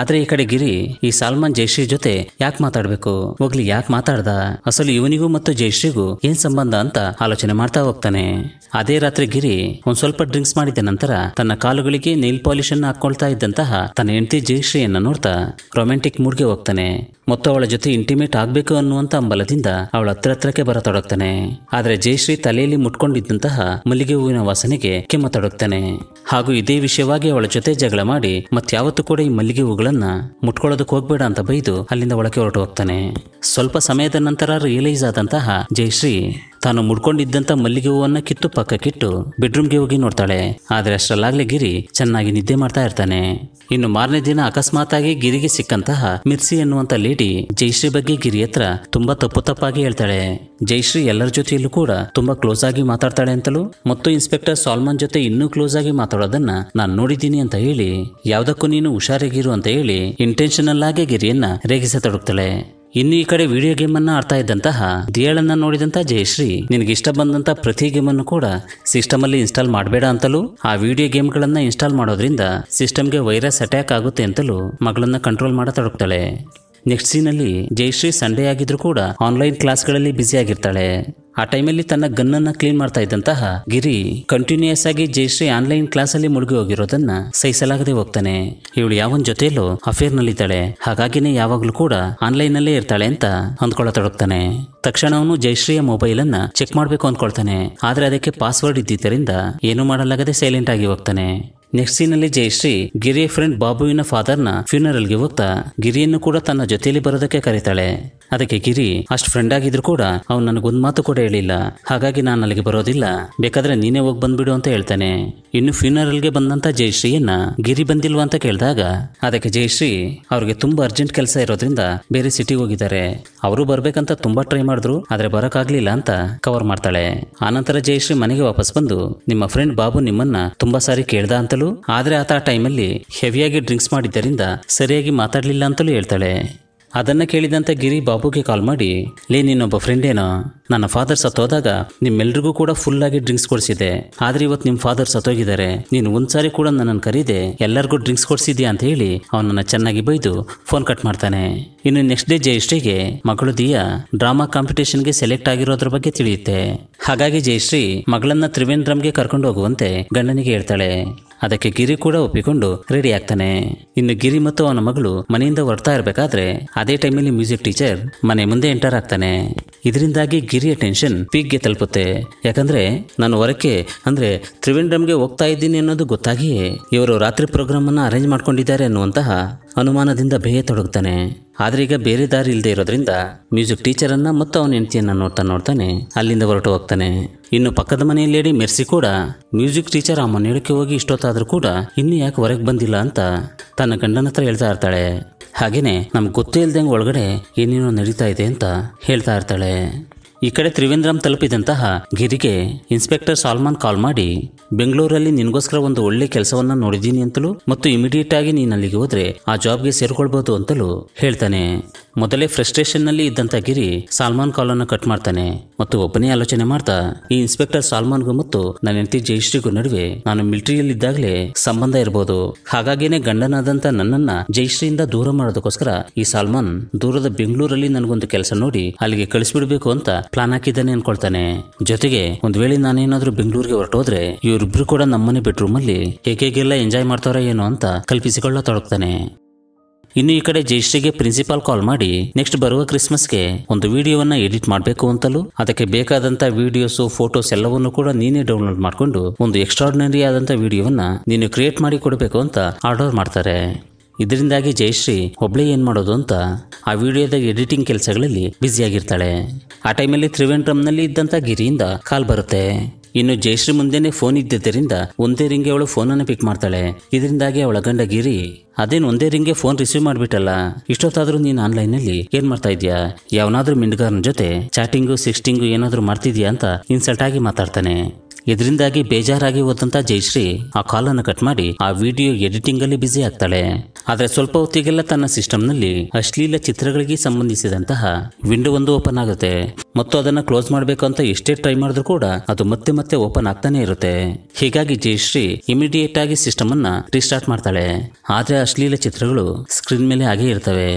ಆದ್ರೆ ಈ ಕಡೆ ಗಿರಿ ಈ ಸಾಲ್ಮಾನ್ ಜೈಶ್ರೀ ಜೊತೆ ಯಾಕೆ ಮಾತಾಡ್ಬೇಕು ಹೋಗ್ಲಿ ಯಾಕೆ ಮಾತಾಡ್ದ ಅಸಲು ಇವನಿಗೂ ಮತ್ತು ಜೈಶ್ರೀಗೂ ಏನ್ ಸಂಬಂಧ ಅಂತ ಆಲೋಚನೆ ಮಾಡ್ತಾ ಹೋಗ್ತಾನೆ ಅದೇ ರಾತ್ರಿ ಗಿರಿ ಒಂದ್ ಸ್ವಲ್ಪ ಡ್ರಿಂಕ್ಸ್ ಮಾಡಿದ ನಂತರ ತನ್ನ ಕಾಲುಗಳಿಗೆ ನೈಲ್ ಪಾಲಿಶ್ ಅನ್ನ ಹಾಕೊಳ್ತಾ ಇದ್ದಂತಹ ತನ್ನ ಹೆಂಡತಿ ಜೈಶ್ರೀಯನ್ನ ನೋಡ್ತಾ ರೊಮ್ಯಾಂಟಿಕ್ ಮೂಡ್ಗೆ ಹೋಗ್ತಾನೆ ಮತ್ತು ಅವಳ ಜೊತೆ ಇಂಟಿಮೇಟ್ ಆಗ್ಬೇಕು ಅನ್ನುವಂತ ಅಂಬಲದಿಂದ ಅವಳ ಹತ್ರ ಹತ್ರಕ್ಕೆ ಬರತೊಡಗ್ತಾನೆ ಆದ್ರೆ ಜೈಶ್ರೀ ತಲೆಯಲ್ಲಿ ಮುಟ್ಕೊಂಡಿದ್ದಂತಹ ಮಲ್ಲಿಗೆ ಹೂವಿನ ವಾಸನೆಗೆ ಕೆಮ್ಮತೊಡಗ್ತಾನೆ ಹಾಗೂ ಇದೇ ವಿಷಯವಾಗಿ ಅವಳ ಜೊತೆ ಜಗಳ ಮಾಡಿ ಯಾವತ್ತೂ ಕೂಡ ಈ ಮಲ್ಲಿಗೆ ಹೂವು ಅವುಗಳನ್ನ ಮುಟ್ಕೊಳ್ಳೋದಕ್ಕೆ ಹೋಗ್ಬೇಡ ಅಂತ ಬೈದು ಅಲ್ಲಿಂದ ಒಳಗೆ ಹೊರಟು ಹೋಗ್ತಾನೆ ಸ್ವಲ್ಪ ಸಮಯದ ನಂತರ ರಿಯಲೈಸ್ ಆದಂತಹ ಜಯಶ್ರೀ ತಾನು ಮುಡ್ಕೊಂಡಿದ್ದಂಥ ಮಲ್ಲಿಗೆ ಹೂವನ್ನ ಕಿತ್ತು ಪಕ್ಕಕ್ಕಿಟ್ಟು ಬೆಡ್ರೂಮ್ಗೆ ಹೋಗಿ ನೋಡ್ತಾಳೆ ಆದ್ರೆ ಅಷ್ಟರಲ್ಲಾಗ್ಲೇ ಗಿರಿ ಚೆನ್ನಾಗಿ ನಿದ್ದೆ ಮಾಡ್ತಾ ಇರ್ತಾನೆ ಇನ್ನು ಮಾರನೇ ದಿನ ಅಕಸ್ಮಾತ್ ಆಗಿ ಗಿರಿಗೆ ಸಿಕ್ಕಂತಹ ಮಿರ್ಸಿ ಎನ್ನುವಂತ ಲೇಡಿ ಜೈಶ್ರೀ ಬಗ್ಗೆ ಗಿರಿ ಹತ್ರ ತುಂಬಾ ತಪ್ಪು ತಪ್ಪಾಗಿ ಹೇಳ್ತಾಳೆ ಜೈಶ್ರೀ ಎಲ್ಲರ ಜೊತೆಯಲ್ಲೂ ಕೂಡ ತುಂಬಾ ಕ್ಲೋಸ್ ಆಗಿ ಮಾತಾಡ್ತಾಳೆ ಅಂತಲೂ ಮತ್ತು ಇನ್ಸ್ಪೆಕ್ಟರ್ ಸಾಲ್ಮಾನ್ ಜೊತೆ ಇನ್ನೂ ಕ್ಲೋಸ್ ಆಗಿ ಮಾತಾಡೋದನ್ನ ನಾನು ನೋಡಿದ್ದೀನಿ ಅಂತ ಹೇಳಿ ಯಾವ್ದಕ್ಕೂ ನೀನು ಹುಷಾರಾಗಿರು ಅಂತ ಹೇಳಿ ಇಂಟೆನ್ಷನಲ್ ಆಗಿ ಗಿರಿಯನ್ನ ರೇಗಿಸತೊಡಗ್ತಾಳೆ ಇನ್ನು ಈ ಕಡೆ ವಿಡಿಯೋ ಗೇಮ್ ಅನ್ನ ಆಡ್ತಾ ಇದ್ದಂತಹ ದಿಯಳನ್ನ ನೋಡಿದಂತ ಜಯಶ್ರೀ ನಿನಗೆ ಇಷ್ಟ ಬಂದಂತ ಪ್ರತಿ ಗೇಮ್ ಅನ್ನು ಕೂಡ ಸಿಸ್ಟಮ್ ಅಲ್ಲಿ ಇನ್ಸ್ಟಾಲ್ ಮಾಡಬೇಡ ಅಂತಲೂ ಆ ವಿಡಿಯೋ ಗೇಮ್ ಗಳನ್ನ ಇನ್ಸ್ಟಾಲ್ ಮಾಡೋದ್ರಿಂದ ಸಿಸ್ಟಮ್ಗೆ ವೈರಸ್ ಅಟ್ಯಾಕ್ ಆಗುತ್ತೆ ಅಂತಲೂ ಮಗಳನ್ನ ಕಂಟ್ರೋಲ್ ಮಾಡತೊಡಗ್ತಾಳೆ ನೆಕ್ಸ್ಟ್ ಸೀನಲ್ಲಿ ಜಯಶ್ರೀ ಸಂಡೇ ಆಗಿದ್ರು ಕೂಡ ಆನ್ಲೈನ್ ಕ್ಲಾಸ್ಗಳಲ್ಲಿ ಆಗಿರ್ತಾಳೆ ಆ ಟೈಮಲ್ಲಿ ತನ್ನ ಗನ್ನನ್ನ ಕ್ಲೀನ್ ಮಾಡ್ತಾ ಇದ್ದಂತಹ ಗಿರಿ ಕಂಟಿನ್ಯೂಸ್ ಆಗಿ ಜಯಶ್ರೀ ಆನ್ಲೈನ್ ಕ್ಲಾಸ್ ಅಲ್ಲಿ ಮುಳುಗಿ ಹೋಗಿರೋದನ್ನ ಸಹಿಸಲಾಗದೆ ಹೋಗ್ತಾನೆ ಇವಳು ಯಾವನ್ ಜೊತೆಯಲ್ಲೂ ಇದ್ದಾಳೆ ಹಾಗಾಗಿನೇ ಯಾವಾಗಲೂ ಕೂಡ ಆನ್ಲೈನ್ ಅಲ್ಲೇ ಇರ್ತಾಳೆ ಅಂತ ಅಂದ್ಕೊಳ್ಳತೊಡಗ್ತಾನೆ ತಕ್ಷಣ ಅವನು ಜಯಶ್ರೀಯ ಅನ್ನ ಚೆಕ್ ಮಾಡಬೇಕು ಅಂದ್ಕೊಳ್ತಾನೆ ಆದ್ರೆ ಅದಕ್ಕೆ ಪಾಸ್ವರ್ಡ್ ಇದ್ದಿದ್ದರಿಂದ ಏನೂ ಮಾಡಲಾಗದೆ ಸೈಲೆಂಟ್ ಆಗಿ ಹೋಗ್ತಾನೆ ನೆಕ್ಸ್ಟಿನಲ್ಲಿ ಜಯಶ್ರೀ ಗಿರಿಯ ಫ್ರೆಂಡ್ ಬಾಬುವಿನ ಫಾದರ್ನ ಫ್ಯೂನರಲ್ಗೆ ಹೋಗ್ತಾ ಗಿರಿಯನ್ನು ಕೂಡ ತನ್ನ ಜೊತೆಯಲ್ಲಿ ಬರೋದಕ್ಕೆ ಕರೀತಾಳೆ ಅದಕ್ಕೆ ಗಿರಿ ಅಷ್ಟು ಫ್ರೆಂಡ್ ಆಗಿದ್ರು ಕೂಡ ಅವ್ನು ನನಗೊಂದು ಮಾತು ಕೂಡ ಹೇಳಿಲ್ಲ ಹಾಗಾಗಿ ನಾನು ಅಲ್ಲಿಗೆ ಬರೋದಿಲ್ಲ ಬೇಕಾದ್ರೆ ನೀನೇ ಹೋಗಿ ಬಂದ್ಬಿಡು ಅಂತ ಹೇಳ್ತಾನೆ ಇನ್ನು ಫ್ಯೂನರಲ್ಗೆ ಬಂದಂತ ಜಯಶ್ರೀಯನ್ನ ಗಿರಿ ಬಂದಿಲ್ವಾ ಅಂತ ಕೇಳಿದಾಗ ಅದಕ್ಕೆ ಜಯಶ್ರೀ ಅವ್ರಿಗೆ ತುಂಬಾ ಅರ್ಜೆಂಟ್ ಕೆಲಸ ಇರೋದ್ರಿಂದ ಬೇರೆ ಸಿಟಿಗೆ ಹೋಗಿದ್ದಾರೆ ಅವರು ಬರ್ಬೇಕಂತ ತುಂಬಾ ಟ್ರೈ ಮಾಡಿದ್ರು ಆದ್ರೆ ಬರಕಾಗ್ಲಿಲ್ಲ ಅಂತ ಕವರ್ ಮಾಡ್ತಾಳೆ ಆನಂತರ ಜಯಶ್ರೀ ಮನೆಗೆ ವಾಪಸ್ ಬಂದು ನಿಮ್ಮ ಫ್ರೆಂಡ್ ಬಾಬು ನಿಮ್ಮನ್ನ ತುಂಬಾ ಸಾರಿ ಕೇಳ್ದ ಅಂತಲೂ ಆದ್ರೆ ಆತ ಆ ಟೈಮಲ್ಲಿ ಹೆವಿಯಾಗಿ ಡ್ರಿಂಕ್ಸ್ ಮಾಡಿದ್ದರಿಂದ ಸರಿಯಾಗಿ ಮಾತಾಡಲಿಲ್ಲ ಅಂತಲೂ ಹೇಳ್ತಾಳೆ ಅದನ್ನು ಕೇಳಿದಂತ ಗಿರಿ ಬಾಬುಗೆ ಕಾಲ್ ಮಾಡಿ ಲೇ ನಿನ್ನೊಬ್ಬ ಫ್ರೆಂಡೇನಾ ನನ್ನ ಫಾದರ್ ಸತ್ತೋದಾಗ ನಿಮ್ಮೆಲ್ರಿಗೂ ಕೂಡ ಫುಲ್ ಆಗಿ ಡ್ರಿಂಕ್ಸ್ ಕೊಡಿಸಿದೆ ಆದ್ರೆ ಇವತ್ತು ನಿಮ್ಮ ಫಾದರ್ ಸತ್ತೋಗಿದ್ದಾರೆ ನೀನು ಒಂದ್ಸಾರಿ ಕೂಡ ನನ್ನನ್ನು ಕರೀದೆ ಎಲ್ಲರಿಗೂ ಡ್ರಿಂಕ್ಸ್ ಕೊಡಿಸಿದ್ಯಾ ಅಂತ ಹೇಳಿ ಅವನನ್ನು ಚೆನ್ನಾಗಿ ಬೈದು ಫೋನ್ ಕಟ್ ಮಾಡ್ತಾನೆ ಇನ್ನು ನೆಕ್ಸ್ಟ್ ಡೇ ಜಯಶ್ರೀಗೆ ಮಗಳು ದಿಯಾ ಡ್ರಾಮಾ ಕಾಂಪಿಟೇಷನ್ಗೆ ಸೆಲೆಕ್ಟ್ ಆಗಿರೋದ್ರ ಬಗ್ಗೆ ತಿಳಿಯುತ್ತೆ ಹಾಗಾಗಿ ಜಯಶ್ರೀ ಮಗಳನ್ನ ತ್ರಿವೇಂದ್ರಂಗೆ ಕರ್ಕೊಂಡು ಹೋಗುವಂತೆ ಗಂಡನಿಗೆ ಹೇಳ್ತಾಳೆ ಅದಕ್ಕೆ ಗಿರಿ ಕೂಡ ಒಪ್ಪಿಕೊಂಡು ರೆಡಿ ಆಗ್ತಾನೆ ಇನ್ನು ಗಿರಿ ಮತ್ತು ಅವನ ಮಗಳು ಮನೆಯಿಂದ ಹೊರತಾ ಇರಬೇಕಾದ್ರೆ ಅದೇ ಟೈಮಲ್ಲಿ ಮ್ಯೂಸಿಕ್ ಟೀಚರ್ ಮನೆ ಮುಂದೆ ಎಂಟರ್ ಆಗ್ತಾನೆ ಇದರಿಂದಾಗಿ ಗಿರಿಯ ಟೆನ್ಷನ್ ಪೀಕ್ಗೆ ತಲುಪುತ್ತೆ ಯಾಕಂದ್ರೆ ನಾನು ಹೊರಕ್ಕೆ ಅಂದ್ರೆ ತ್ರಿವೆಂಡ್ರಮ್ಗೆ ಹೋಗ್ತಾ ಇದ್ದೀನಿ ಅನ್ನೋದು ಗೊತ್ತಾಗಿಯೇ ಇವರು ರಾತ್ರಿ ಪ್ರೋಗ್ರಾಮ್ ಅನ್ನು ಅರೇಂಜ್ ಮಾಡ್ಕೊಂಡಿದ್ದಾರೆ ಅನ್ನುವಂತಹ ಅನುಮಾನದಿಂದ ತೊಡಗ್ತಾನೆ ಆದರೆ ಈಗ ಬೇರೆ ದಾರಿ ಇಲ್ಲದೆ ಇರೋದ್ರಿಂದ ಮ್ಯೂಸಿಕ್ ಟೀಚರನ್ನು ಮತ್ತು ಅವನ ಹೆಂಡತಿಯನ್ನು ನೋಡ್ತಾ ನೋಡ್ತಾನೆ ಅಲ್ಲಿಂದ ಹೊರಟು ಹೋಗ್ತಾನೆ ಇನ್ನು ಪಕ್ಕದ ಮನೆಯ ಲೇಡಿ ಮೆರ್ಸಿ ಕೂಡ ಮ್ಯೂಸಿಕ್ ಟೀಚರ್ ಆ ಮನೆಯೊಳಕ್ಕೆ ಹೋಗಿ ಇಷ್ಟೊತ್ತಾದರೂ ಕೂಡ ಇನ್ನು ಯಾಕೆ ಹೊರಗೆ ಬಂದಿಲ್ಲ ಅಂತ ತನ್ನ ಗಂಡನ ಹತ್ರ ಹೇಳ್ತಾ ಇರ್ತಾಳೆ ಹಾಗೇನೆ ನಮ್ಗೆ ಗೊತ್ತೇ ಇಲ್ದಂಗೆ ಒಳಗಡೆ ಏನೇನೋ ನಡೀತಾ ಇದೆ ಅಂತ ಹೇಳ್ತಾ ಇರ್ತಾಳೆ ಈ ಕಡೆ ತ್ರಿವೇಂದ್ರಂ ತಲುಪಿದಂತಹ ಗಿರಿಗೆ ಇನ್ಸ್ಪೆಕ್ಟರ್ ಸಾಲ್ಮಾನ್ ಕಾಲ್ ಮಾಡಿ ಬೆಂಗಳೂರಲ್ಲಿ ನಿನಗೋಸ್ಕರ ಒಂದು ಒಳ್ಳೆ ಕೆಲಸವನ್ನ ನೋಡಿದ್ದೀನಿ ಅಂತಲೂ ಮತ್ತು ಇಮಿಡಿಯೇಟ್ ಆಗಿ ನೀನು ಅಲ್ಲಿಗೆ ಹೋದ್ರೆ ಆ ಜಾಬ್ಗೆ ಸೇರ್ಕೊಳ್ಬಹುದು ಅಂತಲೂ ಹೇಳ್ತಾನೆ ಮೊದಲೇ ನಲ್ಲಿ ಇದ್ದಂತ ಗಿರಿ ಸಾಲ್ಮಾನ್ ಕಾಲನ್ನು ಕಟ್ ಮಾಡ್ತಾನೆ ಮತ್ತು ಒಬ್ಬನೇ ಆಲೋಚನೆ ಮಾಡ್ತಾ ಈ ಇನ್ಸ್ಪೆಕ್ಟರ್ ಸಾಲ್ಮಾನ್ಗೂ ಮತ್ತು ನನ್ನ ಹೆಂಡತಿ ಜೈಶ್ರೀಗೂ ನಡುವೆ ನಾನು ಮಿಲಿಟರಿಯಲ್ಲಿ ಇದ್ದಾಗಲೇ ಸಂಬಂಧ ಇರಬಹುದು ಹಾಗಾಗಿನೇ ಗಂಡನಾದಂತ ನನ್ನನ್ನ ಜೈಶ್ರೀಯಿಂದ ದೂರ ಮಾಡೋದಕ್ಕೋಸ್ಕರ ಈ ಸಾಲ್ಮಾನ್ ದೂರದ ಬೆಂಗಳೂರಲ್ಲಿ ನನಗೊಂದು ಕೆಲಸ ನೋಡಿ ಅಲ್ಲಿಗೆ ಕಳಿಸ್ಬಿಡ್ಬೇಕು ಅಂತ ಪ್ಲಾನ್ ಹಾಕಿದ್ದಾನೆ ಅನ್ಕೊಳ್ತಾನೆ ಜೊತೆಗೆ ಒಂದ್ ವೇಳೆ ನಾನೇನಾದ್ರೂ ಬೆಂಗಳೂರಿಗೆ ಹೊರಟೋದ್ರೆ ಇವರಿಬ್ರು ಕೂಡ ನಮ್ಮನೆ ಬೆಡ್ರೂಮ್ ಅಲ್ಲಿ ಹೇಗೆಲ್ಲ ಎಂಜಾಯ್ ಮಾಡ್ತಾರೋ ಏನೋ ಅಂತ ಕಲ್ಪಿಸಿಕೊಳ್ಳ ತೊಡಗ್ತಾನೆ ಇನ್ನು ಈ ಕಡೆ ಜಯಶ್ರೀಗೆ ಪ್ರಿನ್ಸಿಪಾಲ್ ಕಾಲ್ ಮಾಡಿ ನೆಕ್ಸ್ಟ್ ಬರುವ ಕ್ರಿಸ್ಮಸ್ಗೆ ಒಂದು ವಿಡಿಯೋವನ್ನ ಎಡಿಟ್ ಮಾಡಬೇಕು ಅಂತಲೂ ಅದಕ್ಕೆ ಬೇಕಾದಂತ ವಿಡಿಯೋಸ್ ಫೋಟೋಸ್ ಎಲ್ಲವನ್ನೂ ಕೂಡ ನೀನೇ ಡೌನ್ಲೋಡ್ ಮಾಡಿಕೊಂಡು ಒಂದು ಎಕ್ಸ್ಟ್ರಾರ್ಡಿನರಿ ಆದಂತ ವಿಡಿಯೋವನ್ನ ನೀನು ಕ್ರಿಯೇಟ್ ಮಾಡಿ ಕೊಡಬೇಕು ಅಂತ ಆರ್ಡರ್ ಮಾಡ್ತಾರೆ ಇದರಿಂದಾಗಿ ಜಯಶ್ರೀ ಒಬ್ಳೇ ಏನು ಮಾಡೋದು ಅಂತ ಆ ವಿಡಿಯೋದ ಎಡಿಟಿಂಗ್ ಕೆಲಸಗಳಲ್ಲಿ ಬ್ಯುಸಿಯಾಗಿರ್ತಾಳೆ ಆ ಟೈಮಲ್ಲಿ ತ್ರಿವೆಂಟ್ರಮ್ನಲ್ಲಿ ಇದ್ದಂಥ ಗಿರಿಯಿಂದ ಕಾಲ್ ಬರುತ್ತೆ ಇನ್ನು ಜಯಶ್ರೀ ಮುಂದೆನೆ ಫೋನ್ ಇದ್ದಿದ್ದರಿಂದ ಒಂದೇ ರಿಂಗ್ಗೆ ಅವಳು ಫೋನನ್ನ ಪಿಕ್ ಮಾಡ್ತಾಳೆ ಇದರಿಂದಾಗಿ ಅವಳ ಗಂಡ ಗಿರಿ ಅದೇನು ಒಂದೇ ರಿಂಗ್ಗೆ ಫೋನ್ ರಿಸೀವ್ ಮಾಡ್ಬಿಟ್ಟಲ್ಲ ಇಷ್ಟೊತ್ತಾದ್ರೂ ನೀನು ಅಲ್ಲಿ ಏನ್ ಮಾಡ್ತಾ ಇದೆಯಾ ಯಾವನಾದ್ರೂ ಮಿಂಡ್ಗಾರನ ಜೊತೆ ಚಾಟಿಂಗು ಸಿಕ್ಸ್ಟಿಂಗು ಏನಾದ್ರೂ ಮಾಡ್ತಿದ್ಯಾ ಅಂತ ಇನ್ಸಲ್ಟ್ ಆಗಿ ಮಾತಾಡ್ತಾನೆ ಇದರಿಂದಾಗಿ ಬೇಜಾರಾಗಿ ಹೋದಂತ ಜಯಶ್ರೀ ಆ ಕಾಲನ್ನು ಕಟ್ ಮಾಡಿ ಆ ವಿಡಿಯೋ ಎಡಿಟಿಂಗ್ ಅಲ್ಲಿ ಬ್ಯುಸಿ ಆಗ್ತಾಳೆ ಆದ್ರೆ ಸ್ವಲ್ಪ ಹೊತ್ತಿಗೆಲ್ಲ ತನ್ನ ಸಿಸ್ಟಮ್ನಲ್ಲಿ ಅಶ್ಲೀಲ ಚಿತ್ರಗಳಿಗೆ ಸಂಬಂಧಿಸಿದಂತಹ ವಿಂಡೋ ಒಂದು ಓಪನ್ ಆಗುತ್ತೆ ಮತ್ತು ಅದನ್ನು ಕ್ಲೋಸ್ ಮಾಡಬೇಕು ಅಂತ ಎಷ್ಟೇ ಟ್ರೈ ಮಾಡಿದ್ರು ಕೂಡ ಅದು ಮತ್ತೆ ಮತ್ತೆ ಓಪನ್ ಆಗ್ತಾನೆ ಇರುತ್ತೆ ಹೀಗಾಗಿ ಜಯಶ್ರೀ ಇಮಿಡಿಯೇಟ್ ಆಗಿ ಸಿಸ್ಟಮ್ ಅನ್ನ ರೀಸ್ಟಾರ್ಟ್ ಮಾಡ್ತಾಳೆ ಆದ್ರೆ ಅಶ್ಲೀಲ ಚಿತ್ರಗಳು ಸ್ಕ್ರೀನ್ ಮೇಲೆ ಹಾಗೆ ಇರ್ತವೆ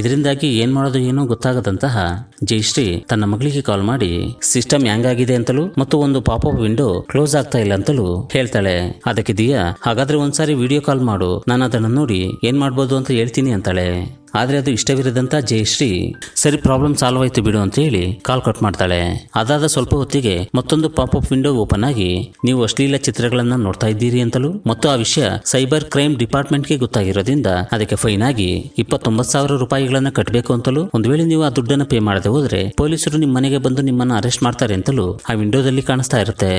ಇದರಿಂದಾಗಿ ಏನ್ ಮಾಡೋದು ಏನೋ ಗೊತ್ತಾಗದಂತಹ ಜಯಶ್ರೀ ತನ್ನ ಮಗಳಿಗೆ ಕಾಲ್ ಮಾಡಿ ಸಿಸ್ಟಮ್ ಆಗಿದೆ ಅಂತಲೂ ಮತ್ತು ಒಂದು ಅಪ್ ವಿಂಡೋ ಕ್ಲೋಸ್ ಆಗ್ತಾ ಇಲ್ಲ ಅಂತಲೂ ಹೇಳ್ತಾಳೆ ಅದಕ್ಕೆ ದಿಯಾ ಹಾಗಾದ್ರೆ ಒಂದ್ಸಾರಿ ವಿಡಿಯೋ ಕಾಲ್ ಮಾಡು ನಾನು ಅದನ್ನು ನೋಡಿ ಏನ್ ಮಾಡ್ಬೋದು ಅಂತ ಹೇಳ್ತೀನಿ ಅಂತಾಳೆ ಆದ್ರೆ ಅದು ಇಷ್ಟವಿರದಂತ ಜಯಶ್ರೀ ಸರಿ ಪ್ರಾಬ್ಲಮ್ ಸಾಲ್ವ್ ಆಯ್ತು ಬಿಡು ಅಂತ ಹೇಳಿ ಕಾಲ್ ಕಟ್ ಮಾಡ್ತಾಳೆ ಅದಾದ ಸ್ವಲ್ಪ ಹೊತ್ತಿಗೆ ಮತ್ತೊಂದು ಪಾಪ್ಅಪ್ ವಿಂಡೋ ಓಪನ್ ಆಗಿ ನೀವು ಅಶ್ಲೀಲ ಚಿತ್ರಗಳನ್ನ ನೋಡ್ತಾ ಇದ್ದೀರಿ ಅಂತಲೂ ಮತ್ತು ಆ ವಿಷಯ ಸೈಬರ್ ಕ್ರೈಮ್ ಗೆ ಗೊತ್ತಾಗಿರೋದ್ರಿಂದ ಅದಕ್ಕೆ ಫೈನ್ ಆಗಿ ಇಪ್ಪತ್ತೊಂಬತ್ತು ಸಾವಿರ ರೂಪಾಯಿಗಳನ್ನ ಕಟ್ಟಬೇಕು ಅಂತಲೂ ಒಂದ್ ವೇಳೆ ನೀವು ಆ ದುಡ್ಡನ್ನ ಪೇ ಮಾಡದೆ ಹೋದ್ರೆ ಪೊಲೀಸರು ನಿಮ್ಮ ಮನೆಗೆ ಬಂದು ನಿಮ್ಮನ್ನ ಅರೆಸ್ಟ್ ಮಾಡ್ತಾರೆ ಅಂತಲೂ ಆ ವಿಂಡೋದಲ್ಲಿ ಕಾಣಿಸ್ತಾ ಇರುತ್ತೆ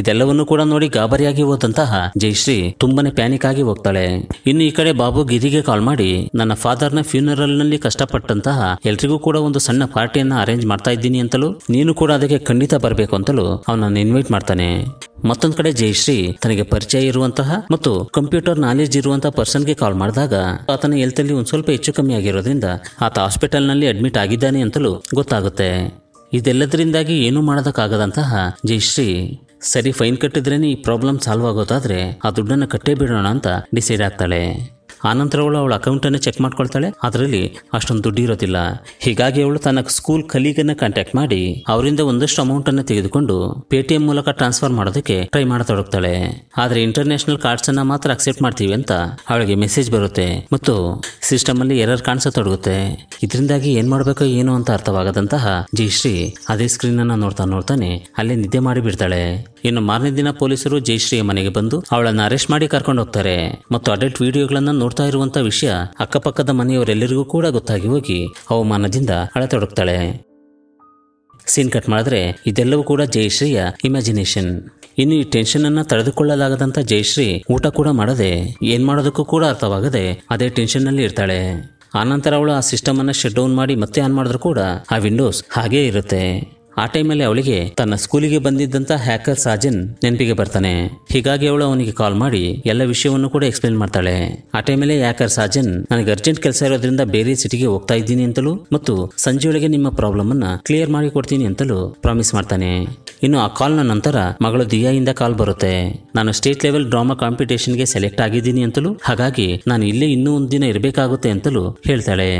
ಇದೆಲ್ಲವನ್ನೂ ಕೂಡ ನೋಡಿ ಗಾಬರಿಯಾಗಿ ಹೋದಂತಹ ಜಯಶ್ರೀ ತುಂಬಾನೇ ಪ್ಯಾನಿಕ್ ಆಗಿ ಹೋಗ್ತಾಳೆ ಇನ್ನು ಈ ಕಡೆ ಬಾಬು ಗಿರಿಗೆ ಕಾಲ್ ಮಾಡಿ ನನ್ನ ಫಾದರ್ನ ಫ್ಯೂನ್ ಡ್ಯೂನರಲ್ ಕಷ್ಟಪಟ್ಟಂತಹ ಎಲ್ರಿಗೂ ಕೂಡ ಒಂದು ಸಣ್ಣ ಪಾರ್ಟಿಯನ್ನ ಅರೇಂಜ್ ಮಾಡ್ತಾ ಇದ್ದೀನಿ ಅಂತಲೂ ನೀನು ಕೂಡ ಅದಕ್ಕೆ ಖಂಡಿತ ಬರಬೇಕು ಅಂತಲೂ ಅವನನ್ನು ಇನ್ವೈಟ್ ಮಾಡ್ತಾನೆ ಮತ್ತೊಂದು ಕಡೆ ಜಯಶ್ರೀ ತನಗೆ ಪರಿಚಯ ಇರುವಂತಹ ಮತ್ತು ಕಂಪ್ಯೂಟರ್ ನಾಲೆಜ್ ಇರುವಂತಹ ಪರ್ಸನ್ಗೆ ಕಾಲ್ ಮಾಡಿದಾಗ ಆತನ ಹೆಲ್ತಲ್ಲಿ ಒಂದ್ ಸ್ವಲ್ಪ ಹೆಚ್ಚು ಕಮ್ಮಿ ಆಗಿರೋದ್ರಿಂದ ಆತ ಹಾಸ್ಪಿಟಲ್ ನಲ್ಲಿ ಅಡ್ಮಿಟ್ ಆಗಿದ್ದಾನೆ ಅಂತಲೂ ಗೊತ್ತಾಗುತ್ತೆ ಇದೆಲ್ಲದರಿಂದಾಗಿ ಏನೂ ಮಾಡೋದಕ್ಕಾಗದಂತಹ ಜಯಶ್ರೀ ಸರಿ ಫೈನ್ ಕಟ್ಟಿದ್ರೇನೆ ಈ ಪ್ರಾಬ್ಲಮ್ ಸಾಲ್ವ್ ಆಗೋದಾದ್ರೆ ಆ ದುಡ್ಡನ್ನು ಕಟ್ಟೇ ಬಿಡೋಣ ಅಂತ ಡಿಸೈಡ್ ಆಗ್ತಾಳೆ ಆನಂತರ ಅವಳು ಅವಳ ಅಕೌಂಟನ್ನು ಚೆಕ್ ಮಾಡ್ಕೊಳ್ತಾಳೆ ಅದರಲ್ಲಿ ಅಷ್ಟೊಂದು ದುಡ್ಡು ಇರೋದಿಲ್ಲ ಹೀಗಾಗಿ ಅವಳು ತನ್ನ ಸ್ಕೂಲ್ ಕಲೀಗನ್ನು ಕಾಂಟ್ಯಾಕ್ಟ್ ಮಾಡಿ ಅವರಿಂದ ಒಂದಷ್ಟು ಅಮೌಂಟನ್ನು ತೆಗೆದುಕೊಂಡು ಪೇಟಿಎಂ ಮೂಲಕ ಟ್ರಾನ್ಸ್ಫರ್ ಮಾಡೋದಕ್ಕೆ ಟ್ರೈ ಮಾಡತೊಡಗ್ತಾಳೆ ಆದರೆ ಇಂಟರ್ನ್ಯಾಷನಲ್ ಅನ್ನ ಮಾತ್ರ ಅಕ್ಸೆಪ್ಟ್ ಮಾಡ್ತೀವಿ ಅಂತ ಅವಳಿಗೆ ಮೆಸೇಜ್ ಬರುತ್ತೆ ಮತ್ತು ಸಿಸ್ಟಮ್ ಅಲ್ಲಿ ಎರರ್ ಕಾಣಿಸತೊಡಗುತ್ತೆ ಇದರಿಂದಾಗಿ ಏನು ಮಾಡಬೇಕೋ ಏನು ಅಂತ ಅರ್ಥವಾಗದಂತಹ ಜಯಶ್ರೀ ಅದೇ ಸ್ಕ್ರೀನನ್ನು ನೋಡ್ತಾ ನೋಡ್ತಾನೆ ಅಲ್ಲೇ ನಿದ್ದೆ ಮಾಡಿಬಿಡ್ತಾಳೆ ಇನ್ನು ಮಾರನೇ ದಿನ ಪೊಲೀಸರು ಜಯಶ್ರೀಯ ಮನೆಗೆ ಬಂದು ಅವಳನ್ನು ಅರೆಸ್ಟ್ ಮಾಡಿ ಕರ್ಕೊಂಡು ಹೋಗ್ತಾರೆ ಮತ್ತು ಅಡಲ್ಟ್ ವಿಡಿಯೋಗಳನ್ನ ನೋಡ್ತಾ ಇರುವಂತ ವಿಷಯ ಅಕ್ಕಪಕ್ಕದ ಮನೆಯವರೆಲ್ಲರಿಗೂ ಕೂಡ ಗೊತ್ತಾಗಿ ಹೋಗಿ ಅವಮಾನದಿಂದ ಅಳತೊಡಗ್ತಾಳೆ ಸೀನ್ ಕಟ್ ಮಾಡಿದ್ರೆ ಇದೆಲ್ಲವೂ ಕೂಡ ಜಯಶ್ರೀಯ ಇಮ್ಯಾಜಿನೇಷನ್ ಇನ್ನು ಈ ಟೆನ್ಷನ್ ಅನ್ನ ತಡೆದುಕೊಳ್ಳಲಾಗದಂತ ಜಯಶ್ರೀ ಊಟ ಕೂಡ ಮಾಡದೆ ಏನ್ ಮಾಡೋದಕ್ಕೂ ಕೂಡ ಅರ್ಥವಾಗದೆ ಅದೇ ಟೆನ್ಷನ್ ನಲ್ಲಿ ಇರ್ತಾಳೆ ಆನಂತರ ಅವಳು ಆ ಸಿಸ್ಟಮ್ ಅನ್ನ ಶಟ್ ಡೌನ್ ಮಾಡಿ ಮತ್ತೆ ಆನ್ ಮಾಡಿದ್ರು ಕೂಡ ಆ ವಿಂಡೋಸ್ ಹಾಗೇ ಇರುತ್ತೆ ಆ ಟೈಮಲ್ಲಿ ಅವಳಿಗೆ ತನ್ನ ಸ್ಕೂಲಿಗೆ ಬಂದಿದ್ದಂತ ಹ್ಯಾಕರ್ ಸಾಜನ್ ನೆನಪಿಗೆ ಬರ್ತಾನೆ ಹೀಗಾಗಿ ಅವಳು ಅವನಿಗೆ ಕಾಲ್ ಮಾಡಿ ಎಲ್ಲ ವಿಷಯವನ್ನು ಕೂಡ ಎಕ್ಸ್ಪ್ಲೇನ್ ಮಾಡ್ತಾಳೆ ಆ ಟೈಮಲ್ಲಿ ಹ್ಯಾಕರ್ ಸಾಜನ್ ನನಗೆ ಅರ್ಜೆಂಟ್ ಕೆಲಸ ಇರೋದ್ರಿಂದ ಬೇರೆ ಸಿಟಿಗೆ ಹೋಗ್ತಾ ಇದ್ದೀನಿ ಅಂತಲೂ ಮತ್ತು ಸಂಜೆಯೊಳಗೆ ನಿಮ್ಮ ಪ್ರಾಬ್ಲಮ್ ಅನ್ನ ಕ್ಲಿಯರ್ ಮಾಡಿ ಕೊಡ್ತೀನಿ ಅಂತಲೂ ಪ್ರಾಮಿಸ್ ಮಾಡ್ತಾನೆ ಇನ್ನು ಆ ಕಾಲ್ನ ನಂತರ ಮಗಳು ದಿಯಾಯಿಂದ ಕಾಲ್ ಬರುತ್ತೆ ನಾನು ಸ್ಟೇಟ್ ಲೆವೆಲ್ ಡ್ರಾಮಾ ಕಾಂಪಿಟೇಷನ್ಗೆ ಸೆಲೆಕ್ಟ್ ಆಗಿದ್ದೀನಿ ಅಂತಲೂ ಹಾಗಾಗಿ ನಾನು ಇಲ್ಲೇ ಇನ್ನೂ ಒಂದು ದಿನ ಇರಬೇಕಾಗುತ್ತೆ ಅಂತಲೂ ಹೇಳ್ತಾಳೆ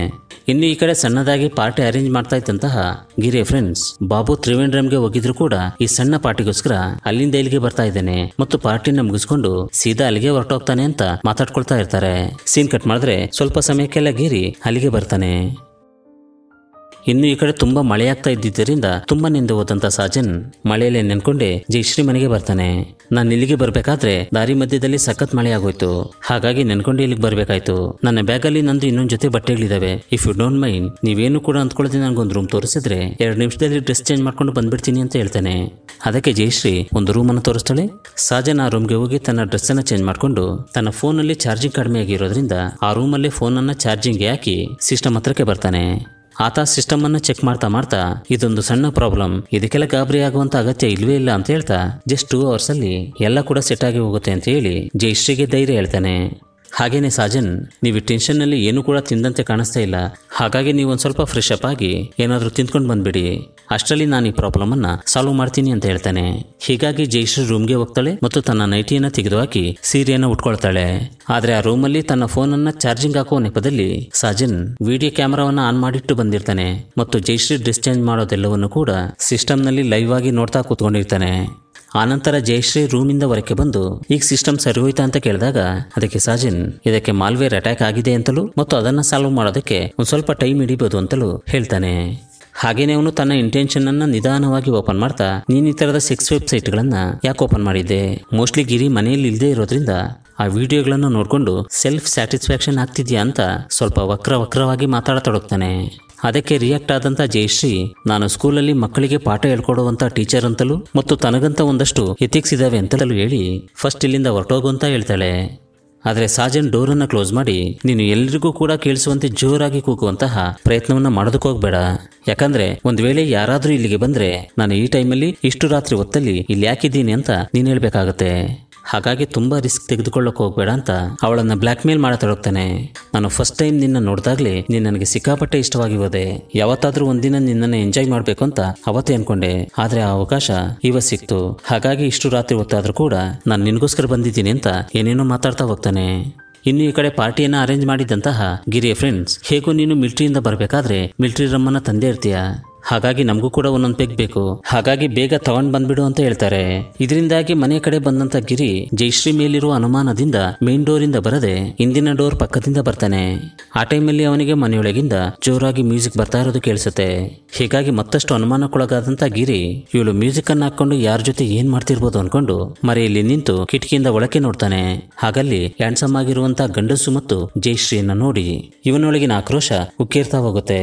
ಇನ್ನು ಈ ಕಡೆ ಸಣ್ಣದಾಗಿ ಪಾರ್ಟಿ ಅರೇಂಜ್ ಮಾಡ್ತಾ ಇದ್ದಂತಹ ಗಿರಿ ಫ್ರೆಂಡ್ಸ್ ಬಾಬು ತ್ರಿವೇಂದ್ರಂಗೆ ಹೋಗಿದ್ರು ಕೂಡ ಈ ಸಣ್ಣ ಪಾರ್ಟಿಗೋಸ್ಕರ ಅಲ್ಲಿಂದ ಇಲ್ಲಿಗೆ ಬರ್ತಾ ಇದ್ದೇನೆ ಮತ್ತು ಪಾರ್ಟಿನ ಮುಗಿಸ್ಕೊಂಡು ಸೀದಾ ಅಲ್ಲಿಗೆ ಹೊರಟೋಗ್ತಾನೆ ಅಂತ ಮಾತಾಡ್ಕೊಳ್ತಾ ಇರ್ತಾರೆ ಸೀನ್ ಕಟ್ ಮಾಡಿದ್ರೆ ಸ್ವಲ್ಪ ಸಮಯಕ್ಕೆಲ್ಲ ಗಿರಿ ಅಲ್ಲಿಗೆ ಬರ್ತಾನೆ ಇನ್ನು ಈ ಕಡೆ ತುಂಬಾ ಮಳೆಯಾಗ್ತಾ ಇದ್ದಿದ್ದರಿಂದ ತುಂಬಾ ನಿಂದೆ ಹೋದಂತ ಸಾಜನ್ ಮಳೆಯಲ್ಲೇ ನೆನ್ಕೊಂಡೆ ಜಯಶ್ರೀ ಮನೆಗೆ ಬರ್ತಾನೆ ನಾನು ಇಲ್ಲಿಗೆ ಬರ್ಬೇಕಾದ್ರೆ ದಾರಿ ಮಧ್ಯದಲ್ಲಿ ಸಖತ್ ಮಳೆ ಆಗೋಯ್ತು ಹಾಗಾಗಿ ನೆನ್ಕೊಂಡೆ ಇಲ್ಲಿಗೆ ಬರ್ಬೇಕಾಯ್ತು ನನ್ನ ಬ್ಯಾಗ್ ಅಲ್ಲಿ ನಂದು ಇನ್ನೊಂದ್ ಜೊತೆ ಬಟ್ಟೆಗಳಿದಾವೆ ಇಫ್ ಯು ಡೋಂಟ್ ಮೈಂಡ್ ನೀವೇನು ಕೂಡ ಅಂದ್ಕೊಳ್ಳದೆ ಒಂದು ರೂಮ್ ತೋರಿಸಿದ್ರೆ ಎರಡು ನಿಮಿಷದಲ್ಲಿ ಡ್ರೆಸ್ ಚೇಂಜ್ ಮಾಡ್ಕೊಂಡು ಬಂದ್ಬಿಡ್ತೀನಿ ಅಂತ ಹೇಳ್ತಾನೆ ಅದಕ್ಕೆ ಜಯಶ್ರೀ ಒಂದು ರೂಮ್ ಅನ್ನು ತೋರಿಸ್ತಾಳೆ ಸಾಜನ್ ಆ ರೂಮ್ಗೆ ಹೋಗಿ ತನ್ನ ಡ್ರೆಸ್ ಅನ್ನ ಚೇಂಜ್ ಮಾಡ್ಕೊಂಡು ತನ್ನ ಫೋನ್ ಅಲ್ಲಿ ಚಾರ್ಜಿಂಗ್ ಕಡಿಮೆ ಆಗಿರೋದ್ರಿಂದ ಆ ರೂಮ್ ಅಲ್ಲಿ ಫೋನ್ ಅನ್ನ ಚಾರ್ಜಿಂಗ್ ಹಾಕಿ ಸಿಸ್ಟಮ್ ಹತ್ರಕ್ಕೆ ಬರ್ತಾನೆ ಆತ ಅನ್ನ ಚೆಕ್ ಮಾಡ್ತಾ ಮಾಡ್ತಾ ಇದೊಂದು ಸಣ್ಣ ಪ್ರಾಬ್ಲಮ್ ಇದಕ್ಕೆಲ್ಲ ಗಾಬರಿ ಆಗುವಂತ ಅಗತ್ಯ ಇಲ್ವೇ ಇಲ್ಲ ಅಂತ ಹೇಳ್ತಾ ಜಸ್ಟ್ ಟೂ ಅವರ್ಸ್ ಅಲ್ಲಿ ಎಲ್ಲ ಕೂಡ ಸೆಟ್ ಆಗಿ ಹೋಗುತ್ತೆ ಅಂತ ಹೇಳಿ ಜಯಶ್ರೀಗೆ ಧೈರ್ಯ ಹೇಳ್ತಾನೆ ಹಾಗೇನೆ ಸಾಜನ್ ನೀವು ಟೆನ್ಷನ್ನಲ್ಲಿ ಏನು ಕೂಡ ತಿಂದಂತೆ ಕಾಣಿಸ್ತಾ ಇಲ್ಲ ಹಾಗಾಗಿ ನೀವು ಒಂದು ಸ್ವಲ್ಪ ಫ್ರೆಶ್ ಅಪ್ ಆಗಿ ಏನಾದರೂ ತಿಂದ್ಕೊಂಡು ಬಂದ್ಬಿಡಿ ಅಷ್ಟರಲ್ಲಿ ನಾನು ಈ ಪ್ರಾಬ್ಲಮನ್ನು ಸಾಲ್ವ್ ಮಾಡ್ತೀನಿ ಅಂತ ಹೇಳ್ತಾನೆ ಹೀಗಾಗಿ ಜೈಶ್ರೀ ರೂಮ್ಗೆ ಹೋಗ್ತಾಳೆ ಮತ್ತು ತನ್ನ ನೈಟಿಯನ್ನು ತೆಗೆದುಹಾಕಿ ಸೀರೆಯನ್ನು ಉಟ್ಕೊಳ್ತಾಳೆ ಆದರೆ ಆ ರೂಮಲ್ಲಿ ತನ್ನ ಫೋನನ್ನು ಚಾರ್ಜಿಂಗ್ ಹಾಕುವ ನೆಪದಲ್ಲಿ ಸಾಜನ್ ವಿಡಿಯೋ ಕ್ಯಾಮರಾವನ್ನು ಆನ್ ಮಾಡಿಟ್ಟು ಬಂದಿರ್ತಾನೆ ಮತ್ತು ಜೈಶ್ರೀ ಡಿಸ್ಚೇಂಜ್ ಮಾಡೋದೆಲ್ಲವನ್ನು ಕೂಡ ಸಿಸ್ಟಮ್ನಲ್ಲಿ ಲೈವ್ ಆಗಿ ನೋಡ್ತಾ ಕೂತ್ಕೊಂಡಿರ್ತಾನೆ ಆನಂತರ ಜಯಶ್ರೀ ರೂಮಿಂದ ಹೊರಕ್ಕೆ ಬಂದು ಈಗ ಸಿಸ್ಟಮ್ ಸರಿ ಹೋಯ್ತಾ ಅಂತ ಕೇಳಿದಾಗ ಅದಕ್ಕೆ ಸಾಜಿನ್ ಇದಕ್ಕೆ ಮಾಲ್ವೇರ್ ಅಟ್ಯಾಕ್ ಆಗಿದೆ ಅಂತಲೂ ಮತ್ತು ಅದನ್ನ ಸಾಲ್ವ್ ಮಾಡೋದಕ್ಕೆ ಒಂದು ಸ್ವಲ್ಪ ಟೈಮ್ ಹಿಡಿಬೋದು ಅಂತಲೂ ಹೇಳ್ತಾನೆ ಹಾಗೇನೆ ಅವನು ತನ್ನ ಇಂಟೆನ್ಷನ್ ಅನ್ನ ನಿಧಾನವಾಗಿ ಓಪನ್ ಮಾಡ್ತಾ ನೀನು ಈ ಥರದ ಸೆಕ್ಸ್ ವೆಬ್ಸೈಟ್ ಯಾಕೆ ಓಪನ್ ಮಾಡಿದ್ದೆ ಮೋಸ್ಟ್ಲಿ ಗಿರಿ ಮನೆಯಲ್ಲಿ ಇಲ್ಲದೆ ಇರೋದ್ರಿಂದ ಆ ವಿಡಿಯೋಗಳನ್ನು ನೋಡಿಕೊಂಡು ಸೆಲ್ಫ್ ಸ್ಯಾಟಿಸ್ಫ್ಯಾಕ್ಷನ್ ಆಗ್ತಿದ್ಯಾ ಅಂತ ಸ್ವಲ್ಪ ವಕ್ರ ವಕ್ರವಾಗಿ ಮಾತಾಡತೊಡಗ್ತಾನೆ ಅದಕ್ಕೆ ರಿಯಾಕ್ಟ್ ಆದಂಥ ಜಯಶ್ರೀ ನಾನು ಸ್ಕೂಲಲ್ಲಿ ಮಕ್ಕಳಿಗೆ ಪಾಠ ಹೇಳ್ಕೊಡುವಂಥ ಟೀಚರ್ ಅಂತಲೂ ಮತ್ತು ತನಗಂತ ಒಂದಷ್ಟು ಎಥಿಕ್ಸ್ ಇದ್ದಾವೆ ಅಂತಲೂ ಹೇಳಿ ಫಸ್ಟ್ ಇಲ್ಲಿಂದ ಹೊರಟೋಗು ಅಂತ ಹೇಳ್ತಾಳೆ ಆದರೆ ಸಾಜನ್ ಡೋರನ್ನು ಕ್ಲೋಸ್ ಮಾಡಿ ನೀನು ಎಲ್ರಿಗೂ ಕೂಡ ಕೇಳಿಸುವಂತೆ ಜೋರಾಗಿ ಕೂಗುವಂತಹ ಪ್ರಯತ್ನವನ್ನು ಮಾಡೋದಕ್ಕೆ ಹೋಗ್ಬೇಡ ಯಾಕಂದ್ರೆ ಒಂದು ವೇಳೆ ಯಾರಾದರೂ ಇಲ್ಲಿಗೆ ಬಂದ್ರೆ ನಾನು ಈ ಟೈಮಲ್ಲಿ ಇಷ್ಟು ರಾತ್ರಿ ಹೊತ್ತಲ್ಲಿ ಇಲ್ಲಿ ಯಾಕಿದ್ದೀನಿ ಅಂತ ನೀನು ಹೇಳಬೇಕಾಗತ್ತೆ ಹಾಗಾಗಿ ತುಂಬ ರಿಸ್ಕ್ ತೆಗೆದುಕೊಳ್ಳೋಕೆ ಹೋಗಬೇಡ ಅಂತ ಅವಳನ್ನು ಬ್ಲ್ಯಾಕ್ ಮೇಲ್ ಮಾಡತೊಡಗ್ತಾನೆ ನಾನು ಫಸ್ಟ್ ಟೈಮ್ ನಿನ್ನ ನೋಡಿದಾಗಲೇ ನೀನು ನನಗೆ ಸಿಕ್ಕಾಪಟ್ಟೆ ಇಷ್ಟವಾಗಿ ಹೋದೆ ಯಾವತ್ತಾದರೂ ಒಂದಿನ ನಿನ್ನನ್ನು ಎಂಜಾಯ್ ಮಾಡಬೇಕು ಅಂತ ಅವತ್ತೇ ಅನ್ಕೊಂಡೆ ಆದರೆ ಆ ಅವಕಾಶ ಇವತ್ತು ಸಿಕ್ತು ಹಾಗಾಗಿ ಇಷ್ಟು ರಾತ್ರಿ ಹೊತ್ತಾದರೂ ಕೂಡ ನಾನು ನಿನಗೋಸ್ಕರ ಬಂದಿದ್ದೀನಿ ಅಂತ ಏನೇನೋ ಮಾತಾಡ್ತಾ ಹೋಗ್ತಾನೆ ಇನ್ನು ಈ ಕಡೆ ಪಾರ್ಟಿಯನ್ನು ಅರೇಂಜ್ ಮಾಡಿದ್ದಂತಹ ಗಿರಿಯ ಫ್ರೆಂಡ್ಸ್ ಹೇಗೂ ನೀನು ಮಿಲ್ಟ್ರಿಯಿಂದ ಬರಬೇಕಾದ್ರೆ ಮಿಲ್ಟ್ರಿ ರಮ್ಮನ್ನು ತಂದೆ ಇರ್ತೀಯಾ ಹಾಗಾಗಿ ನಮಗೂ ಕೂಡ ಒಂದೊಂದು ಪೆಗ್ ಬೇಕು ಹಾಗಾಗಿ ಬೇಗ ತಗೊಂಡ್ ಬಂದ್ಬಿಡು ಅಂತ ಹೇಳ್ತಾರೆ ಇದರಿಂದಾಗಿ ಮನೆ ಕಡೆ ಬಂದಂತ ಗಿರಿ ಜೈಶ್ರೀ ಮೇಲಿರುವ ಅನುಮಾನದಿಂದ ಮೇನ್ ಡೋರಿಂದ ಬರದೆ ಹಿಂದಿನ ಡೋರ್ ಪಕ್ಕದಿಂದ ಬರ್ತಾನೆ ಆ ಟೈಮಲ್ಲಿ ಅವನಿಗೆ ಮನೆಯೊಳಗಿಂದ ಜೋರಾಗಿ ಮ್ಯೂಸಿಕ್ ಬರ್ತಾ ಇರೋದು ಕೇಳಿಸುತ್ತೆ ಹೀಗಾಗಿ ಮತ್ತಷ್ಟು ಅನುಮಾನಕ್ಕೊಳಗಾದಂತ ಗಿರಿ ಇವಳು ಮ್ಯೂಸಿಕ್ ಅನ್ನ ಹಾಕೊಂಡು ಯಾರ ಜೊತೆ ಏನ್ ಮಾಡ್ತಿರ್ಬೋದು ಅನ್ಕೊಂಡು ಮರೆಯಲ್ಲಿ ನಿಂತು ಕಿಟಕಿಯಿಂದ ಒಳಕ್ಕೆ ನೋಡ್ತಾನೆ ಹಾಗಲ್ಲಿ ಹ್ಯಾಂಡ್ಸಮ್ ಆಗಿರುವಂತಹ ಗಂಡಸು ಮತ್ತು ಜೈಶ್ರೀಯನ್ನ ನೋಡಿ ಇವನೊಳಗಿನ ಆಕ್ರೋಶ ಉಕ್ಕೇರ್ತಾ ಹೋಗುತ್ತೆ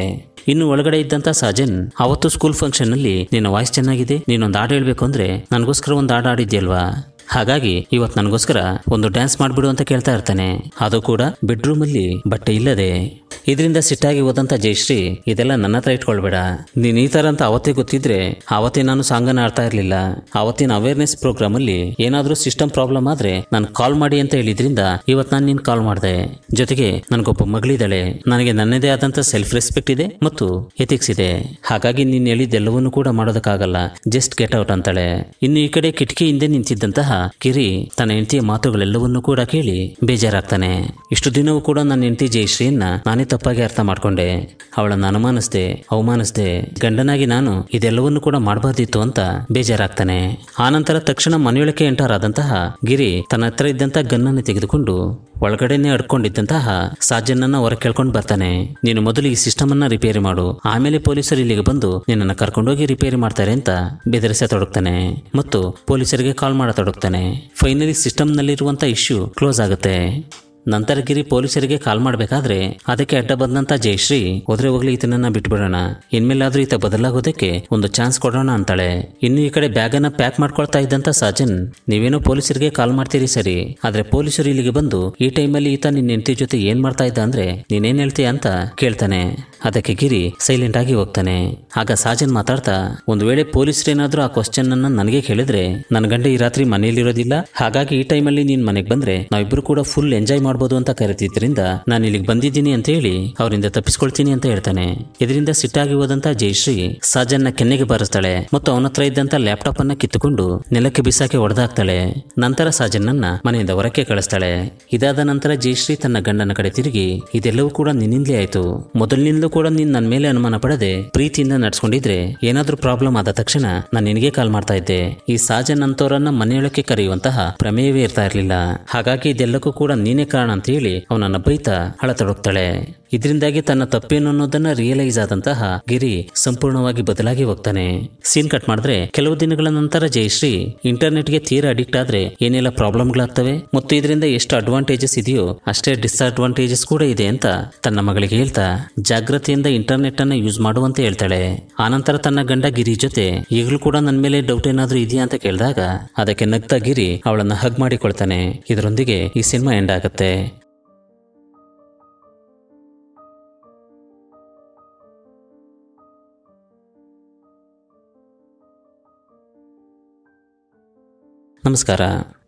ಇನ್ನು ಒಳಗಡೆ ಇದ್ದಂತ ಸಾಜನ್ ಅವತ್ತು ಸ್ಕೂಲ್ ಫಂಕ್ಷನ್ ಅಲ್ಲಿ ನಿನ್ನ ವಾಯ್ಸ್ ಚೆನ್ನಾಗಿದೆ ನೀನೊಂದು ಹಾಡು ಹೇಳ್ಬೇಕು ಅಂದ್ರೆ ನನಗೋಸ್ಕರ ಒಂದು ಹಾಡು ಆಡಿದ್ಯಲ್ವಾ ಹಾಗಾಗಿ ಇವತ್ತು ನನಗೋಸ್ಕರ ಒಂದು ಡ್ಯಾನ್ಸ್ ಮಾಡ್ಬಿಡು ಅಂತ ಕೇಳ್ತಾ ಇರ್ತಾನೆ ಅದು ಕೂಡ ಬೆಡ್ರೂಮ್ ಅಲ್ಲಿ ಬಟ್ಟೆ ಇಲ್ಲದೆ ಇದರಿಂದ ಸಿಟ್ಟಾಗಿ ಹೋದಂತ ಜಯಶ್ರೀ ಇದೆಲ್ಲ ನನ್ನ ಹತ್ರ ಇಟ್ಕೊಳ್ಬೇಡ ನೀನ್ ಈ ತರ ಅಂತ ಅವತ್ತೇ ಗೊತ್ತಿದ್ರೆ ಅವತ್ತೇ ನಾನು ಸಾಂಗನ ಆಡ್ತಾ ಇರಲಿಲ್ಲ ಅವತ್ತಿನ ಅವೇರ್ನೆಸ್ ಪ್ರೋಗ್ರಾಮ್ ಅಲ್ಲಿ ಏನಾದ್ರೂ ಸಿಸ್ಟಮ್ ಪ್ರಾಬ್ಲಮ್ ಆದ್ರೆ ನಾನು ಕಾಲ್ ಮಾಡಿ ಅಂತ ಹೇಳಿದ್ರಿಂದ ಇವತ್ತು ನಾನು ನೀನ್ ಕಾಲ್ ಮಾಡಿದೆ ಜೊತೆಗೆ ನನಗೊಬ್ಬ ಮಗಳಿದ್ದಾಳೆ ನನಗೆ ನನ್ನದೇ ಆದಂತ ಸೆಲ್ಫ್ ರೆಸ್ಪೆಕ್ಟ್ ಇದೆ ಮತ್ತು ಎಥಿಕ್ಸ್ ಇದೆ ಹಾಗಾಗಿ ನೀನು ಹೇಳಿದ್ದೆಲ್ಲವನ್ನೂ ಕೂಡ ಮಾಡೋದಕ್ಕಾಗಲ್ಲ ಜಸ್ಟ್ ಗೆಟ್ ಔಟ್ ಅಂತಾಳೆ ಇನ್ನು ಈ ಕಡೆ ಕಿಟಕಿಯಿಂದ ನಿಂತಿದ್ದಂತಹ ಕಿರಿ ತನ್ನ ಹೆಂಡತಿಯ ಮಾತುಗಳೆಲ್ಲವನ್ನೂ ಕೂಡ ಕೇಳಿ ಬೇಜಾರಾಗ್ತಾನೆ ಇಷ್ಟು ದಿನವೂ ಕೂಡ ನನ್ನ ಹೆಂಡತಿ ಜಯಶ್ರೀಯನ್ನ ನಾನೇ ತಪ್ಪಾಗಿ ಅರ್ಥ ಮಾಡಿಕೊಂಡೆ ಅವಳನ್ನು ಅನುಮಾನಿಸ್ದೆ ಅವಮಾನಿಸ್ದೆ ಗಂಡನಾಗಿ ನಾನು ಇದೆಲ್ಲವನ್ನೂ ಕೂಡ ಮಾಡಬಾರ್ದಿತ್ತು ಅಂತ ಬೇಜಾರಾಗ್ತಾನೆ ಆನಂತರ ತಕ್ಷಣ ಮನೆಯೊಳಕ್ಕೆ ಎಂಟರಾದಂತಹ ಗಿರಿ ತನ್ನ ಹತ್ರ ಇದ್ದಂತಹ ಗನ್ನನ್ನು ತೆಗೆದುಕೊಂಡು ಒಳಗಡೆನೆ ಅಡ್ಕೊಂಡಿದ್ದಂತಹ ಸಾಜನ್ನ ಹೊರ ಕೇಳ್ಕೊಂಡು ಬರ್ತಾನೆ ನೀನು ಮೊದಲು ಈ ಸಿಸ್ಟಮ್ ಅನ್ನ ರಿಪೇರಿ ಮಾಡು ಆಮೇಲೆ ಪೊಲೀಸರು ಇಲ್ಲಿಗೆ ಬಂದು ನಿನ್ನನ್ನು ಕರ್ಕೊಂಡೋಗಿ ರಿಪೇರಿ ಮಾಡ್ತಾರೆ ಅಂತ ಬೆದರಿಸ ತೊಡಗ್ತಾನೆ ಮತ್ತು ಪೊಲೀಸರಿಗೆ ಕಾಲ್ ಮಾಡತೊಡಗ್ತಾನೆ ಫೈನಲಿ ಸಿಸ್ಟಮ್ನಲ್ಲಿರುವಂಥ ಇಶ್ಯೂ ಕ್ಲೋಸ್ ಆಗುತ್ತೆ ನಂತರಗಿರಿ ಪೊಲೀಸರಿಗೆ ಕಾಲ್ ಮಾಡಬೇಕಾದ್ರೆ ಅದಕ್ಕೆ ಅಡ್ಡ ಬಂದಂತ ಜಯಶ್ರೀ ಹೋದ್ರೆ ಹೋಗ್ಲಿ ಈತನನ್ನ ಬಿಟ್ಬಿಡೋಣ ಇನ್ಮೇಲಾದ್ರೂ ಈತ ಬದಲಾಗೋದಕ್ಕೆ ಒಂದು ಚಾನ್ಸ್ ಕೊಡೋಣ ಅಂತಾಳೆ ಇನ್ನು ಈ ಕಡೆ ಬ್ಯಾಗ್ ಅನ್ನ ಪ್ಯಾಕ್ ಮಾಡ್ಕೊಳ್ತಾ ಇದ್ದಂತ ಸಾಜನ್ ನೀವೇನೋ ಪೊಲೀಸರಿಗೆ ಕಾಲ್ ಮಾಡ್ತೀರಿ ಸರಿ ಆದ್ರೆ ಪೊಲೀಸರು ಇಲ್ಲಿಗೆ ಬಂದು ಈ ಅಲ್ಲಿ ಈತ ನಿನ್ನ ಹೆಂಡತಿ ಜೊತೆ ಏನ್ ಮಾಡ್ತಾ ಇದ್ದ ಅಂದ್ರೆ ನೀನೇನ್ ಹೇಳ್ತೀಯ ಅಂತ ಕೇಳ್ತಾನೆ ಅದಕ್ಕೆ ಗಿರಿ ಸೈಲೆಂಟ್ ಆಗಿ ಹೋಗ್ತಾನೆ ಆಗ ಸಾಜನ್ ಮಾತಾಡ್ತಾ ಒಂದು ವೇಳೆ ಪೊಲೀಸರೇನಾದ್ರೂ ಆ ಕ್ವಶನ್ ಅನ್ನ ನನಗೆ ಕೇಳಿದ್ರೆ ನನ್ ಗಂಡ ಈ ರಾತ್ರಿ ಮನೆಯಲ್ಲಿರೋದಿಲ್ಲ ಹಾಗಾಗಿ ಈ ಟೈಮ್ ಅಲ್ಲಿ ನೀನ್ ಮನೆಗೆ ಬಂದ್ರೆ ನಾವಿಬ್ರು ಕೂಡ ಫುಲ್ ಎಂಜಾಯ್ ಮಾಡ್ಬೋದು ಅಂತ ಕರೀತಿದ್ರಿಂದ ನಾನು ಇಲ್ಲಿಗೆ ಬಂದಿದ್ದೀನಿ ಅಂತ ಹೇಳಿ ಅವರಿಂದ ತಪ್ಪಿಸ್ಕೊಳ್ತೀನಿ ಅಂತ ಹೇಳ್ತಾನೆ ಇದರಿಂದ ಸಿಟ್ಟಾಗಿ ಹೋದಂತ ಜಯಶ್ರೀ ಸಾಜನ್ನ ಕೆನ್ನೆಗೆ ಬಾರಿಸ್ತಾಳೆ ಮತ್ತು ಅವನ ಹತ್ರ ಇದ್ದಂತ ಲ್ಯಾಪ್ಟಾಪ್ ಅನ್ನ ಕಿತ್ತುಕೊಂಡು ನೆಲಕ್ಕೆ ಬಿಸಾಕಿ ಹೊಡೆದಾಕ್ತಾಳೆ ನಂತರ ಸಾಜನ್ನನ್ನ ಮನೆಯಿಂದ ಹೊರಕ್ಕೆ ಕಳಿಸ್ತಾಳೆ ಇದಾದ ನಂತರ ಜಯಶ್ರೀ ತನ್ನ ಗಂಡನ ಕಡೆ ತಿರುಗಿ ಇದೆಲ್ಲವೂ ಕೂಡ ನಿನ್ನಿಂದಲೇ ಆಯ್ತು ಮೊದಲಿನಿಂದಲೂ ಕೂಡ ನೀನ್ ನನ್ನ ಮೇಲೆ ಅನುಮಾನ ಪಡದೆ ಪ್ರೀತಿಯಿಂದ ನಡ್ಸ್ಕೊಂಡಿದ್ರೆ ಏನಾದ್ರೂ ಪ್ರಾಬ್ಲಮ್ ಆದ ತಕ್ಷಣ ನಾನು ನಿನಗೆ ಕಾಲ್ ಮಾಡ್ತಾ ಇದ್ದೆ ಈ ಸಾಜನ್ ಅಂತವರನ್ನ ಮನೆಯೊಳಕ್ಕೆ ಕರೆಯುವಂತಹ ಪ್ರಮೇಯವೇ ಇರ್ತಾ ಇರಲಿಲ್ಲ ಹಾಗಾಗಿ ಇದೆಲ್ಲಕ್ಕೂ ಕೂಡ ನೀನೇ ಅಂತ ಹೇಳಿ ಅವನನ್ನ ಬೈತಾ ಅಳತೊಡಗ್ತಾಳೆ ಇದರಿಂದಾಗಿ ತನ್ನ ತಪ್ಪೇನು ಅನ್ನೋದನ್ನ ರಿಯಲೈಸ್ ಆದಂತಹ ಗಿರಿ ಸಂಪೂರ್ಣವಾಗಿ ಬದಲಾಗಿ ಹೋಗ್ತಾನೆ ಸೀನ್ ಕಟ್ ಮಾಡಿದ್ರೆ ಕೆಲವು ದಿನಗಳ ನಂತರ ಜಯಶ್ರೀ ಇಂಟರ್ನೆಟ್ ಗೆ ತೀರಾ ಅಡಿಕ್ಟ್ ಆದ್ರೆ ಏನೆಲ್ಲ ಪ್ರಾಬ್ಲಮ್ಗಳಾಗ್ತವೆ ಮತ್ತು ಇದರಿಂದ ಎಷ್ಟು ಅಡ್ವಾಂಟೇಜಸ್ ಇದೆಯೋ ಅಷ್ಟೇ ಡಿಸ್ಅಡ್ವಾಂಟೇಜಸ್ ಕೂಡ ಇದೆ ಅಂತ ತನ್ನ ಮಗಳಿಗೆ ಹೇಳ್ತಾ ಜಾಗ್ರತೆಯಿಂದ ಇಂಟರ್ನೆಟ್ ಅನ್ನ ಯೂಸ್ ಮಾಡುವಂತೆ ಹೇಳ್ತಾಳೆ ಆನಂತರ ತನ್ನ ಗಂಡ ಗಿರಿ ಜೊತೆ ಈಗಲೂ ಕೂಡ ನನ್ನ ಮೇಲೆ ಡೌಟ್ ಏನಾದ್ರೂ ಇದೆಯಾ ಅಂತ ಕೇಳಿದಾಗ ಅದಕ್ಕೆ ನಗ್ತಾ ಗಿರಿ ಅವಳನ್ನ ಹಗ್ ಮಾಡಿಕೊಳ್ತಾನೆ ಇದರೊಂದಿಗೆ ಈ ಸಿನಿಮಾ ಎಂಡ್ ಆಗುತ್ತೆ Namun sekarang